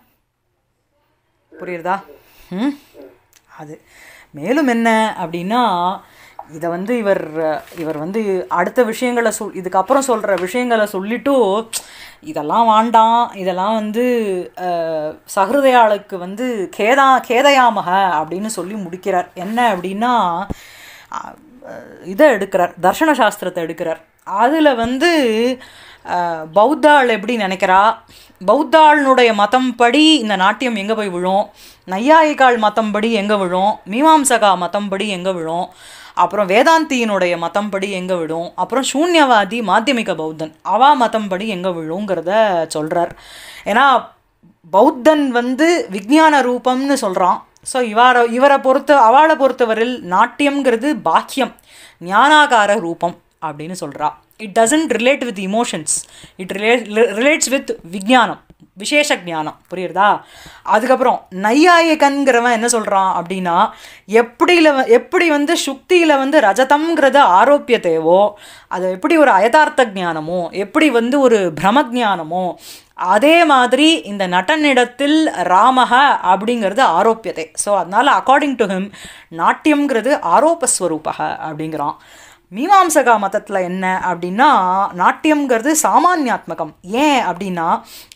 புரியுறதா ம் அது மேலும் என்ன அப்படின்னா இதை வந்து இவர் இவர் வந்து அடுத்த விஷயங்களை சொல் இதுக்கப்புறம் சொல்கிற விஷயங்களை சொல்லிவிட்டு இதெல்லாம் வாண்டாம் இதெல்லாம் வந்து சஹிருதயாளுக்கு வந்து கேதா கேதையாமக அப்படின்னு சொல்லி முடிக்கிறார் என்ன அப்படின்னா இதை எடுக்கிறார் தர்ஷன சாஸ்திரத்தை எடுக்கிறார் அதில் வந்து பௌத்தாள் எப்படி நினைக்கிறா பௌத்தாளினுடைய மதம் படி இந்த நாட்டியம் எங்கே போய் விழும் நையாயிகால் மதம் படி எங்கே விழும் மீமாம்சகா மதம் படி எங்கே விழும் அப்புறம் வேதாந்தியினுடைய மதம் படி எங்கே விழும் அப்புறம் சூன்யவாதி மாத்தியமிக பௌத்தன் அவா மதம் படி எங்கே விழுங்கிறத சொல்கிறார் ஏன்னா பௌத்தன் வந்து விஜான ரூபம்னு சொல்கிறான் ஸோ இவரை இவரை பொறுத்த அவளை பொறுத்தவரில் நாட்டியம்ங்கிறது பாக்கியம் ஞானாகார ரூபம் அப்படின்னு சொல்கிறா it doesn't relate with emotions it rela relates with விஜானம் விசேஷ ஜானம் புரியுறதா அதுக்கப்புறம் நையாயகன்கிறவன் என்ன சொல்கிறான் அப்படின்னா எப்படியில் எப்படி வந்து சுக்தியில் வந்து ரஜதம்ங்கிறது ஆரோக்கிய அது எப்படி ஒரு அயதார்த்த ஜானமோ எப்படி வந்து ஒரு பிரம ஜானமோ அதே மாதிரி இந்த நடனிடத்தில் ராமக அப்படிங்கிறது ஆரோப்பியத்தை ஸோ அதனால் அக்கார்டிங் டு ஹிம் நாட்டியம்ங்கிறது ஆரோப்பஸ்வரூபக அப்படிங்கிறான் மீமாம்சகா மதத்தில் என்ன அப்படின்னா நாட்டியம்ங்கிறது சாமானியாத்மகம் ஏன் அப்படின்னா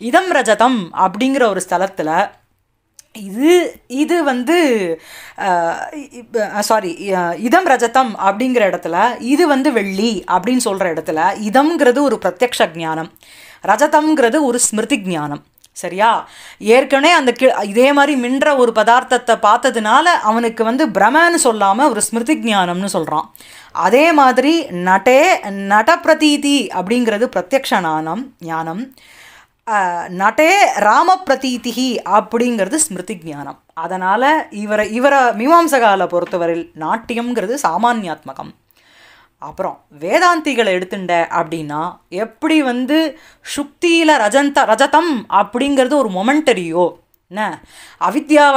இதம் ரஜதம் அப்படிங்கிற ஒரு ஸ்தலத்தில் இது இது வந்து சாரி இதம் ரஜதம் அப்படிங்கிற இடத்துல இது வந்து வெள்ளி அப்படின்னு சொல்கிற இடத்துல இதம்ங்கிறது ஒரு பிரத்யக்ஷ ஜானம் ரஜதம்ங்கிறது ஒரு ஸ்மிருதி ஜானம் சரியா ஏற்கனவே அந்த கி இதே மாதிரி மின்ற ஒரு பதார்த்தத்தை பார்த்ததுனால அவனுக்கு வந்து பிரமன்னு சொல்லாமல் ஒரு ஸ்மிருதி ஜானம்னு சொல்கிறான் அதே மாதிரி நடே நட பிரதீதி அப்படிங்கிறது பிரத்யக்ஷ ஞானம் ஞானம் நடே ராம பிரதீதிகி அப்படிங்கிறது ஸ்மிருதி ஜானம் அதனால் இவரை இவரை மீமாம்சகால பொறுத்தவரையில் நாட்டியம்ங்கிறது சாமானியாத்மகம் அப்புறம் வேதாந்திகளை எடுத்துண்ட அப்படின்னா எப்படி வந்து சுக்தியில் ரஜந்த ரஜதம் அப்படிங்கிறது ஒரு மொமெண்டரியோ என்ன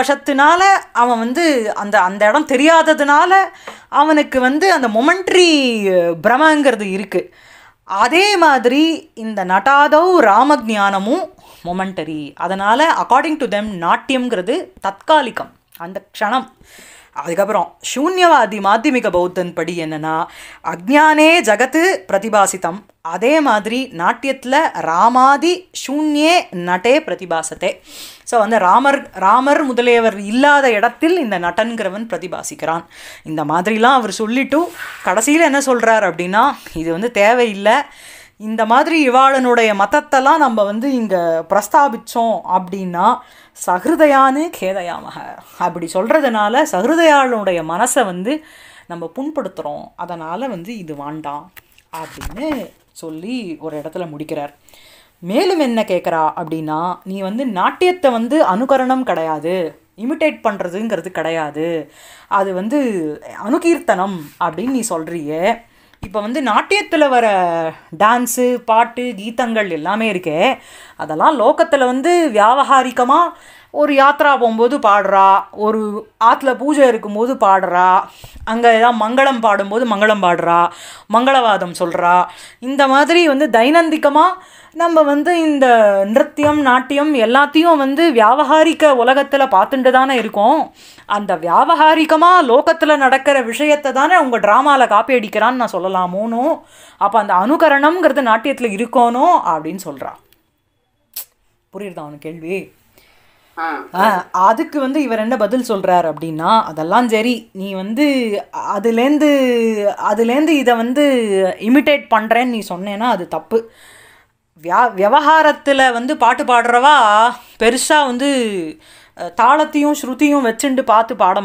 வசத்தினால அவன் வந்து அந்த அந்த இடம் தெரியாததுனால அவனுக்கு வந்து அந்த மொமெண்ட்ரி பிரமங்கிறது இருக்குது அதே மாதிரி இந்த நட்டாதவ் ராமஜானமும் மொமெண்டரி அதனால் அக்கார்டிங் டு தெம் நாட்டியம்ங்கிறது தற்காலிகம் அந்த க்ஷணம் அதுக்கப்புறம் சூன்யவாதி மாத்திமிக பௌத்தன் படி என்னென்னா அக்ஞானே ஜகத்து பிரதிபாசித்தம் அதே மாதிரி நாட்டியத்தில் ராமாதி சூன்யே நடே பிரதிபாசத்தே ஸோ வந்து ராமர் ராமர் முதலியவர் இல்லாத இடத்தில் இந்த நட்டன்கிறவன் பிரதிபாசிக்கிறான் இந்த மாதிரிலாம் அவர் சொல்லிட்டும் கடைசியில் என்ன சொல்கிறார் அப்படின்னா இது வந்து தேவையில்லை இந்த மாதிரி இவாளனுடைய மதத்தெல்லாம் நம்ம வந்து இங்கே பிரஸ்தாபித்தோம் அப்படின்னா சஹிருதயானு கேதயாமக அப்படி சொல்கிறதுனால சகிருதயாளனுடைய மனசை வந்து நம்ம புண்படுத்துகிறோம் அதனால் வந்து இது வேண்டாம் அப்படின்னு சொல்லி ஒரு இடத்துல முடிக்கிறார் மேலும் என்ன கேட்குறா அப்படின்னா நீ வந்து நாட்டியத்தை வந்து அனுகரணம் கிடையாது இமிட்டேட் பண்ணுறதுங்கிறது கிடையாது அது வந்து அணுகீர்த்தனம் அப்படின்னு நீ சொல்கிறியே இப்போ வந்து நாட்டியத்தில் வர டான்ஸு பாட்டு கீதங்கள் எல்லாமே இருக்கே அதெல்லாம் லோக்கத்தில் வந்து வியாபகாரிகமாக ஒரு யாத்திரா போகும்போது பாடுறா ஒரு ஆற்றுல பூஜை இருக்கும்போது பாடுறா அங்கே ஏதாவது மங்களம் பாடும்போது மங்களம் பாடுறா மங்களவாதம் சொல்கிறா இந்த மாதிரி வந்து தைனந்திகமாக நம்ம வந்து இந்த நிறுத்தியம் நாட்டியம் எல்லாத்தையும் வந்து வியாபகாரிக்க உலகத்தில் பார்த்துட்டு தானே இருக்கோம் அந்த வியாபகாரிகமாக லோகத்தில் நடக்கிற விஷயத்தை தானே உங்கள் ட்ராமாவில் காப்பி அடிக்கிறான்னு நான் சொல்லலாமோனோ அப்போ அந்த அனுகரணம்ங்கிறது நாட்டியத்தில் இருக்கணும் அப்படின்னு சொல்கிறா புரியுறதா அவனு கேள்வி அதுக்கு வந்து இவர் என்ன பதில் சொல்கிறார் அப்படின்னா அதெல்லாம் சரி நீ வந்து அதுலேருந்து அதுலேருந்து இதை வந்து இமிட்டேட் பண்ணுறேன்னு நீ சொன்னேன்னா அது தப்பு வியா விவகாரத்தில் வந்து பாட்டு பாடுறவா பெருசாக வந்து தாளத்தையும் ஸ்ருதியும் வச்சுண்டு பார்த்து பாட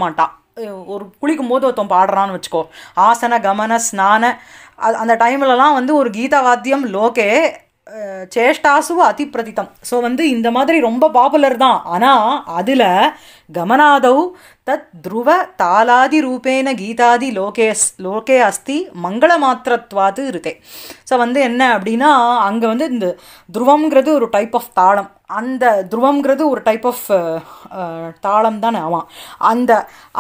ஒரு குளிக்கும் போது ஒருத்தன் பாடுறான்னு வச்சுக்கோ ஆசன கமன ஸ்நான அந்த டைம்லலாம் வந்து ஒரு கீதா வாத்தியம் லோகே சேஷ்டாசுவ அதிப்பிரதித்தம் ஸோ வந்து இந்த மாதிரி ரொம்ப பாப்புலர் தான் ஆனால் அதில் தத் गमनादौ தாலாதி ரூபேன கீதாதி லோகே லோகே அஸ்தி மாத்திரத்வாது இருதே ஸோ வந்து என்ன அப்படின்னா அங்கே வந்து இந்த துருவங்கிறது ஒரு டைப் ஆஃப் தாளம் அந்த துருவங்கிறது ஒரு டைப் ஆஃப் தாளம் தானே ஆமாம் அந்த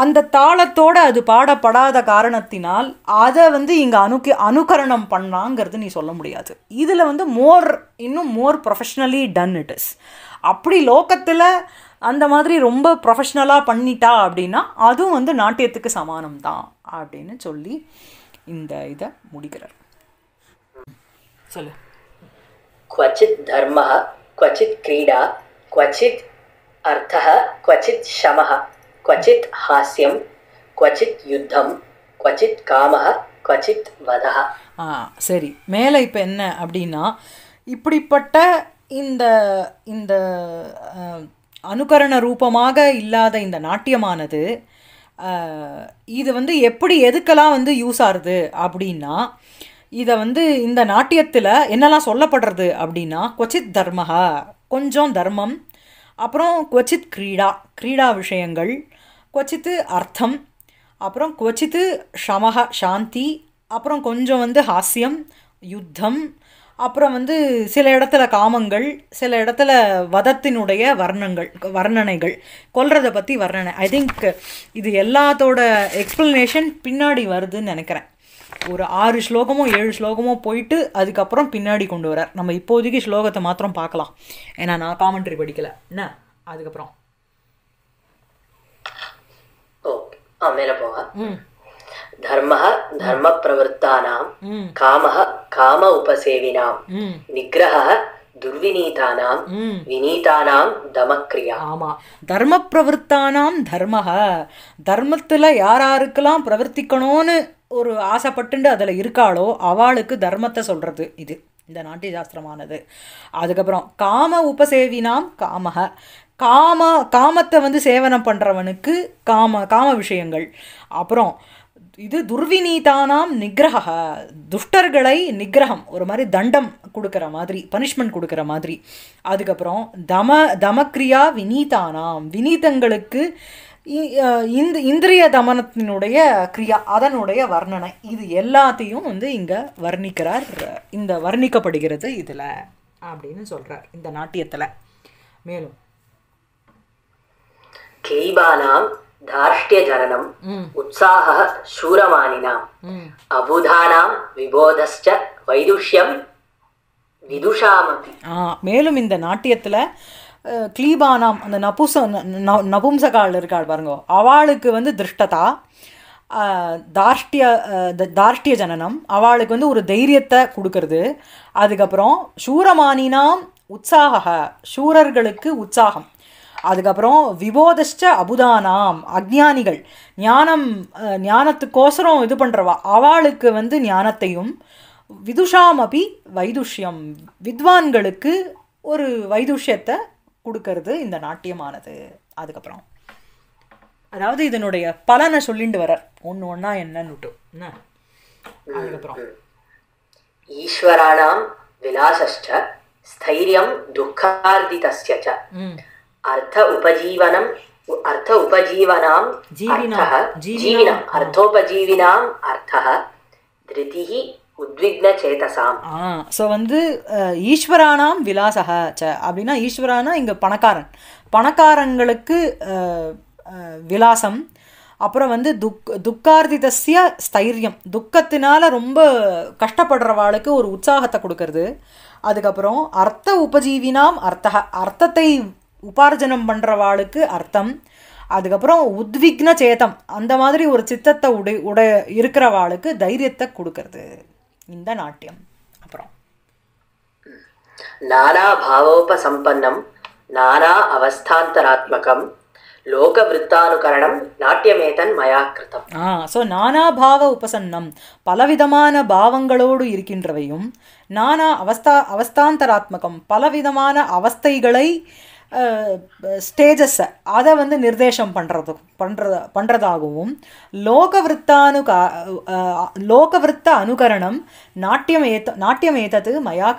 அந்த தாளத்தோடு அது பாடப்படாத காரணத்தினால் அதை வந்து இங்கே அணுக்கி அனுகரணம் பண்ணாங்கிறது நீ சொல்ல முடியாது இதில் வந்து மோர் இன்னும் more professionally done it is அப்படி லோக்கத்தில் அந்த மாதிரி ரொம்ப ப்ரொஃபஷ்னலாக பண்ணிட்டா அப்படின்னா அதுவும் வந்து நாட்டியத்துக்கு சமானம் தான் அப்படின்னு சொல்லி இந்த இதை முடிக்கிறார் சொல்லு क्वचित् धर्मः क्वचित् கிரீடா क्वचित् अर्थः क्वचित् शमः क्वचित् ஹாஸ்யம் क्वचित् யுத்தம் क्वचित् कामः क्वचित् வதா ஆ சரி மேலே இப்போ என்ன அப்படின்னா இப்படிப்பட்ட இந்த இந்த அனுகரண ரூபமாக இல்லாத இந்த நாட்டியமானது இது வந்து எப்படி எதுக்கெல்லாம் வந்து யூஸ் ஆகுது அப்படின்னா இதை வந்து இந்த நாட்டியத்தில் என்னெல்லாம் சொல்லப்படுறது அப்படின்னா கொச்சித் தர்மஹா கொஞ்சம் தர்மம் அப்புறம் கொச்சித் கிரீடா கிரீடா விஷயங்கள் கொச்சித்து அர்த்தம் அப்புறம் கொச்சித்து ஷமக சாந்தி அப்புறம் கொஞ்சம் வந்து ஹாஸ்யம் யுத்தம் அப்புறம் வந்து சில இடத்துல காமங்கள் சில இடத்துல வதத்தினுடைய வர்ணங்கள் வர்ணனைகள் கொல்றதை பற்றி வர்ணனை ஐ திங்க் இது எல்லாத்தோட எக்ஸ்ப்ளனேஷன் பின்னாடி வருதுன்னு நினைக்கிறேன் ஒரு ஆறு ஸ்லோகமோ ஏழு ஸ்லோகமோ போயிட்டு அதுக்கப்புறம் பின்னாடி கொண்டு வரார் நம்ம இப்போதைக்கு ஸ்லோகத்தை மாத்திரம் பார்க்கலாம் ஏன்னா நான் காமெண்ட்ரி படிக்கல என்ன அதுக்கப்புறம் மேலே தர்ம தர்ம பிரவருத்தானாம் காம காம உபசேவினாம் நிகிரக துர்விநீதானாம் விநீதானாம் தமக்ரியா ஆமா தர்ம பிரவருத்தானாம் தர்மக தர்மத்துல யாராருக்கெல்லாம் பிரவர்த்திக்கணும்னு ஒரு ஆசைப்பட்டு அதில் இருக்காளோ அவளுக்கு தர்மத்தை சொல்கிறது இது இந்த நாட்டிய சாஸ்திரமானது அதுக்கப்புறம் காம உபசேவினாம் காமக காம காமத்தை வந்து சேவனம் பண்ணுறவனுக்கு காம காம விஷயங்கள் அப்புறம் இது துர்வினீதானாம் நிகிரக துஷ்டர்களை நிகிரகம் ஒரு மாதிரி தண்டம் கொடுக்குற மாதிரி பனிஷ்மெண்ட் கொடுக்குற மாதிரி அதுக்கப்புறம் தம தமக்ரியா வினீதானாம் வினீதங்களுக்கு இந்த இந்திரிய தமனத்தினுடைய கிரியா அதனுடைய வர்ணனை இது எல்லாத்தையும் வந்து இங்கே வர்ணிக்கிறார் இந்த வர்ணிக்கப்படுகிறது இதில் அப்படின்னு சொல்கிறார் இந்த நாட்டியத்தில் மேலும் கெய்பானாம் தாஷ்டிய உற்சாக சூரமானினாம் அபுதானாம் விபோதஸ்ட வைதுஷ்யம் மேலும் இந்த நாட்டியத்தில் கிளீபானாம் அந்த நபுச நபும்சகால் இருக்காள் பாருங்க அவளுக்கு வந்து திருஷ்டதா தார்ஷ்டிய தார்ஷ்டிய ஜனனம் அவளுக்கு வந்து ஒரு தைரியத்தை கொடுக்கறது அதுக்கப்புறம் சூரமானினாம் உற்சாக சூரர்களுக்கு உற்சாகம் அதுக்கப்புறம் விபோதஷ்ட அபுதானாம் அக்ஞானிகள் ஞானம் ஞானத்துக்கோசரம் இது பண்ணுறவா அவளுக்கு வந்து ஞானத்தையும் விதுஷாம் அபி வைதுஷ்யம் வித்வான்களுக்கு ஒரு வைதுஷ்யத்தை கொடுக்கறது இந்த நாட்டியமானது அதுக்கப்புறம் அதாவது இதனுடைய பலனை சொல்லிட்டு வரார் ஒன்று ஒன்றா என்னன்னுட்டு என்ன அதுக்கப்புறம் ஈஸ்வராணாம் விலாசஷ்ட ஸ்தைரியம் துக்கார்திதஸ்ய अर्थ உபஜீவனம் அர்த்த उपजीवनाम् अर्थः जीविनाम् अर्थोपजीविनाम् अर्थः ஸோ வந்து ஈஸ்வரானாம் விலாசக ச அப்படின்னா ஈஸ்வரானா இங்கே பணக்காரன் பணக்காரங்களுக்கு விலாசம் அப்புறம் வந்து துக் துக்கார்த்திதஸ்ய ஸ்தைரியம் துக்கத்தினால ரொம்ப கஷ்டப்படுறவாளுக்கு ஒரு உற்சாகத்தை கொடுக்கறது அதுக்கப்புறம் அர்த்த உபஜீவினாம் அர்த்தக அர்த்தத்தை உபார்ஜனம் பண்ணுறவாளுக்கு அர்த்தம் அதுக்கப்புறம் உத்விக்ன சேதம் அந்த மாதிரி ஒரு சித்தத்தை உடை உடைய இருக்கிறவாளுக்கு தைரியத்தை கொடுக்கறது இந்த நாட்டியம் அப்புறம் நானா பாவோபசம்பன்னம் நானா அவஸ்தாந்தராத்மகம் லோக விற்த்தானுகரணம் நாட்டியமேதன் மயா ஆ ஸோ பாவ உபசன்னம் பலவிதமான பாவங்களோடு இருக்கின்றவையும் நானா அவஸ்தா அவஸ்தாந்தராத்மகம் பலவிதமான அவஸ்தைகளை ஸ்டேஜஸை அதை வந்து நிர்தேசம் பண்ணுறது பண்ணுறது பண்ணுறதாகவும் லோகவிற்த்தானுகா லோகவிருத்த அனுகரணம் நாட்டியம் ஏத்த நாட்டியம் ஏத்தது மயா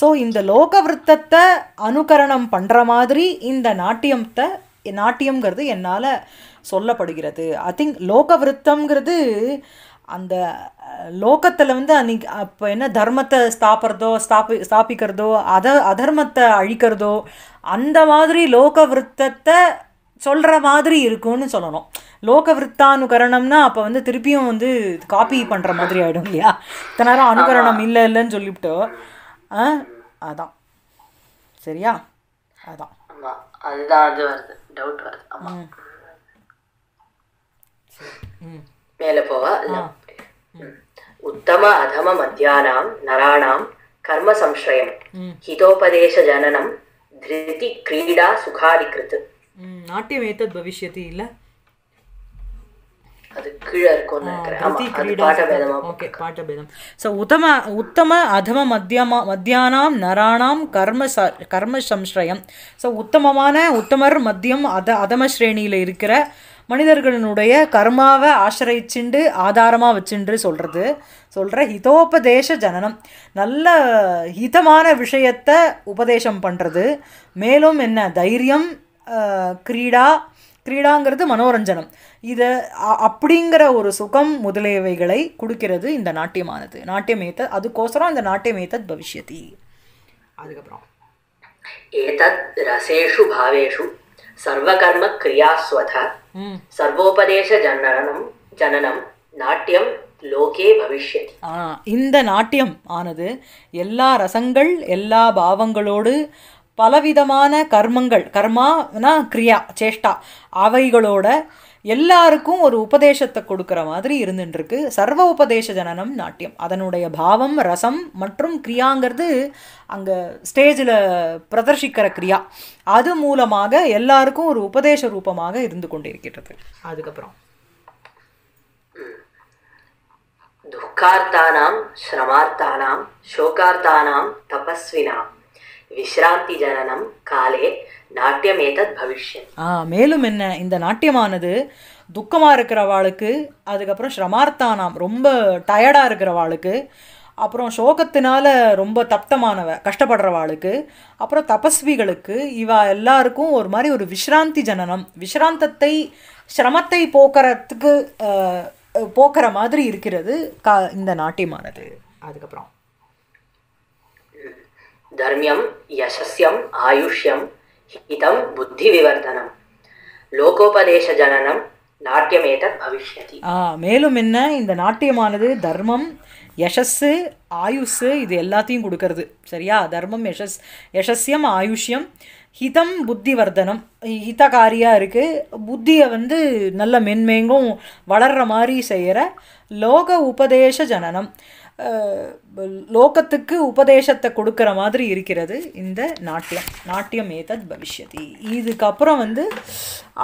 ஸோ இந்த லோகவிருத்தத்தை அனுகரணம் பண்ணுற மாதிரி இந்த நாட்டியத்தை நாட்டியங்கிறது என்னால் சொல்லப்படுகிறது ஐ திங்க் லோகவிருத்தங்கிறது அந்த லோக்கத்தில் வந்து அன்னைக்கு அப்போ என்ன தர்மத்தை ஸ்தாப்புறதோ ஸ்தாபி ஸ்தாபிக்கிறதோ அத அதர்மத்தை அழிக்கிறதோ அந்த மாதிரி லோக விருத்தத்தை சொல்கிற மாதிரி இருக்கும்னு சொல்லணும் லோக விற்த்தானுகரணம்னா அப்போ வந்து திருப்பியும் வந்து காப்பி பண்ணுற மாதிரி ஆகிடும் இல்லையா இத்தனை நேரம் அனுகரணம் இல்லை இல்லைன்னு சொல்லிவிட்டு அதான் சரியா அதான் அதுதான் அது வருது டவுட் வருது மேலே போவா உத்தம அதம மத்தியானாம் நராணாம் கர்ம சம்சயம் ஹிதோபதேச ஜனனம் திருதி கிரீடா கிருத்து நாட்டியம் ஏத்தது பவிஷ்யதி இல்ல உத்தம உத்தம அதம மத்தியமா மத்தியானாம் நராணாம் கர்ம கர்ம சம்ஸ்ரயம் ஸோ உத்தமமான உத்தமர் மத்தியம் அத அதம ஸ்ரேணியில் இருக்கிற மனிதர்களினுடைய கர்மாவை ஆசிரிச்சுண்டு ஆதாரமாக வச்சுண்டு சொல்கிறது சொல்கிற ஹிதோபதேச ஜனனம் நல்ல ஹிதமான விஷயத்தை உபதேசம் பண்ணுறது மேலும் என்ன தைரியம் கிரீடா கிரீடாங்கிறது மனோரஞ்சனம் இதை அப்படிங்கிற ஒரு சுகம் முதலியவைகளை கொடுக்கிறது இந்த நாட்டியமானது நாட்டியமேத்த அதுக்கோசரம் இந்த நாட்டியமேத்தத் பவிஷ்யதி அதுக்கப்புறம் ஏதத் ரசேஷு பாவேஷு சர்வகர்ம கிரியாஸ்வத சர்வோபதேச ஜனனம் ஜனனம் நாட்டியம் லோகே பவிஷ்யதி இந்த நாட்டியம் ஆனது எல்லா ரசங்கள் எல்லா பாவங்களோடு பலவிதமான கர்மங்கள் கர்மானா கிரியா சேஷ்டா அவைகளோட எல்லாருக்கும் ஒரு உபதேசத்தை கொடுக்குற மாதிரி இருந்துட்டுருக்கு சர்வ உபதேச ஜனனம் நாட்டியம் அதனுடைய பாவம் ரசம் மற்றும் கிரியாங்கிறது அங்கே ஸ்டேஜில் பிரதர்ஷிக்கிற கிரியா அது மூலமாக எல்லாருக்கும் ஒரு உபதேச ரூபமாக இருந்து கொண்டிருக்கிறது அதுக்கப்புறம் துக்கார்த்தானாம் ஸ்ரமார்த்தானாம் சோகார்த்தானாம் தபஸ்வினாம் ஜனனம் காலே நாட்டியம் பவிஷ்யம் ஆ மேலும் என்ன இந்த நாட்டியமானது துக்கமாக இருக்கிறவாளுக்கு அதுக்கப்புறம் ஸ்ரமார்த்தானாம் ரொம்ப டயர்டாக இருக்கிறவாளுக்கு அப்புறம் சோகத்தினால ரொம்ப தப்தமானவ கஷ்டப்படுறவாளுக்கு அப்புறம் தபஸ்விகளுக்கு இவா எல்லாருக்கும் ஒரு மாதிரி ஒரு விஸ்ராந்தி ஜனனம் விஸ்ராந்தத்தை சிரமத்தை போக்குறதுக்கு போக்குற மாதிரி இருக்கிறது கா இந்த நாட்டியமானது அதுக்கப்புறம் தர்மியம் யசஸ்யம் ஆயுஷ்யம் ஹிதம் புத்தி விவர்தனம் லோகோபதேச ஜனனம் நாட்டியமேதத் பவிஷ்யதி மேலும் என்ன இந்த நாட்டியமானது தர்மம் யசஸ்ஸு ஆயுஷு இது எல்லாத்தையும் கொடுக்கறது சரியா தர்மம் யசஸ் யசஸ்யம் ஆயுஷ்யம் ஹிதம் புத்தி வர்தனம் ஹிதகாரியாக இருக்குது புத்தியை வந்து நல்ல மென்மேங்கும் வளர்கிற மாதிரி செய்கிற லோக உபதேச ஜனனம் லோகத்துக்கு உபதேசத்தை கொடுக்குற மாதிரி இருக்கிறது இந்த நாட்டியம் நாட்டியம் ஏதத் பவிஷ்யதி இதுக்கப்புறம் வந்து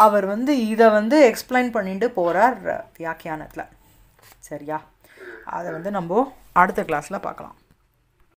அவர் வந்து இதை வந்து எக்ஸ்பிளைன் பண்ணிட்டு போகிறார் வியாக்கியானத்தில் சரியா அதை வந்து நம்ம அடுத்த கிளாஸில் பார்க்கலாம்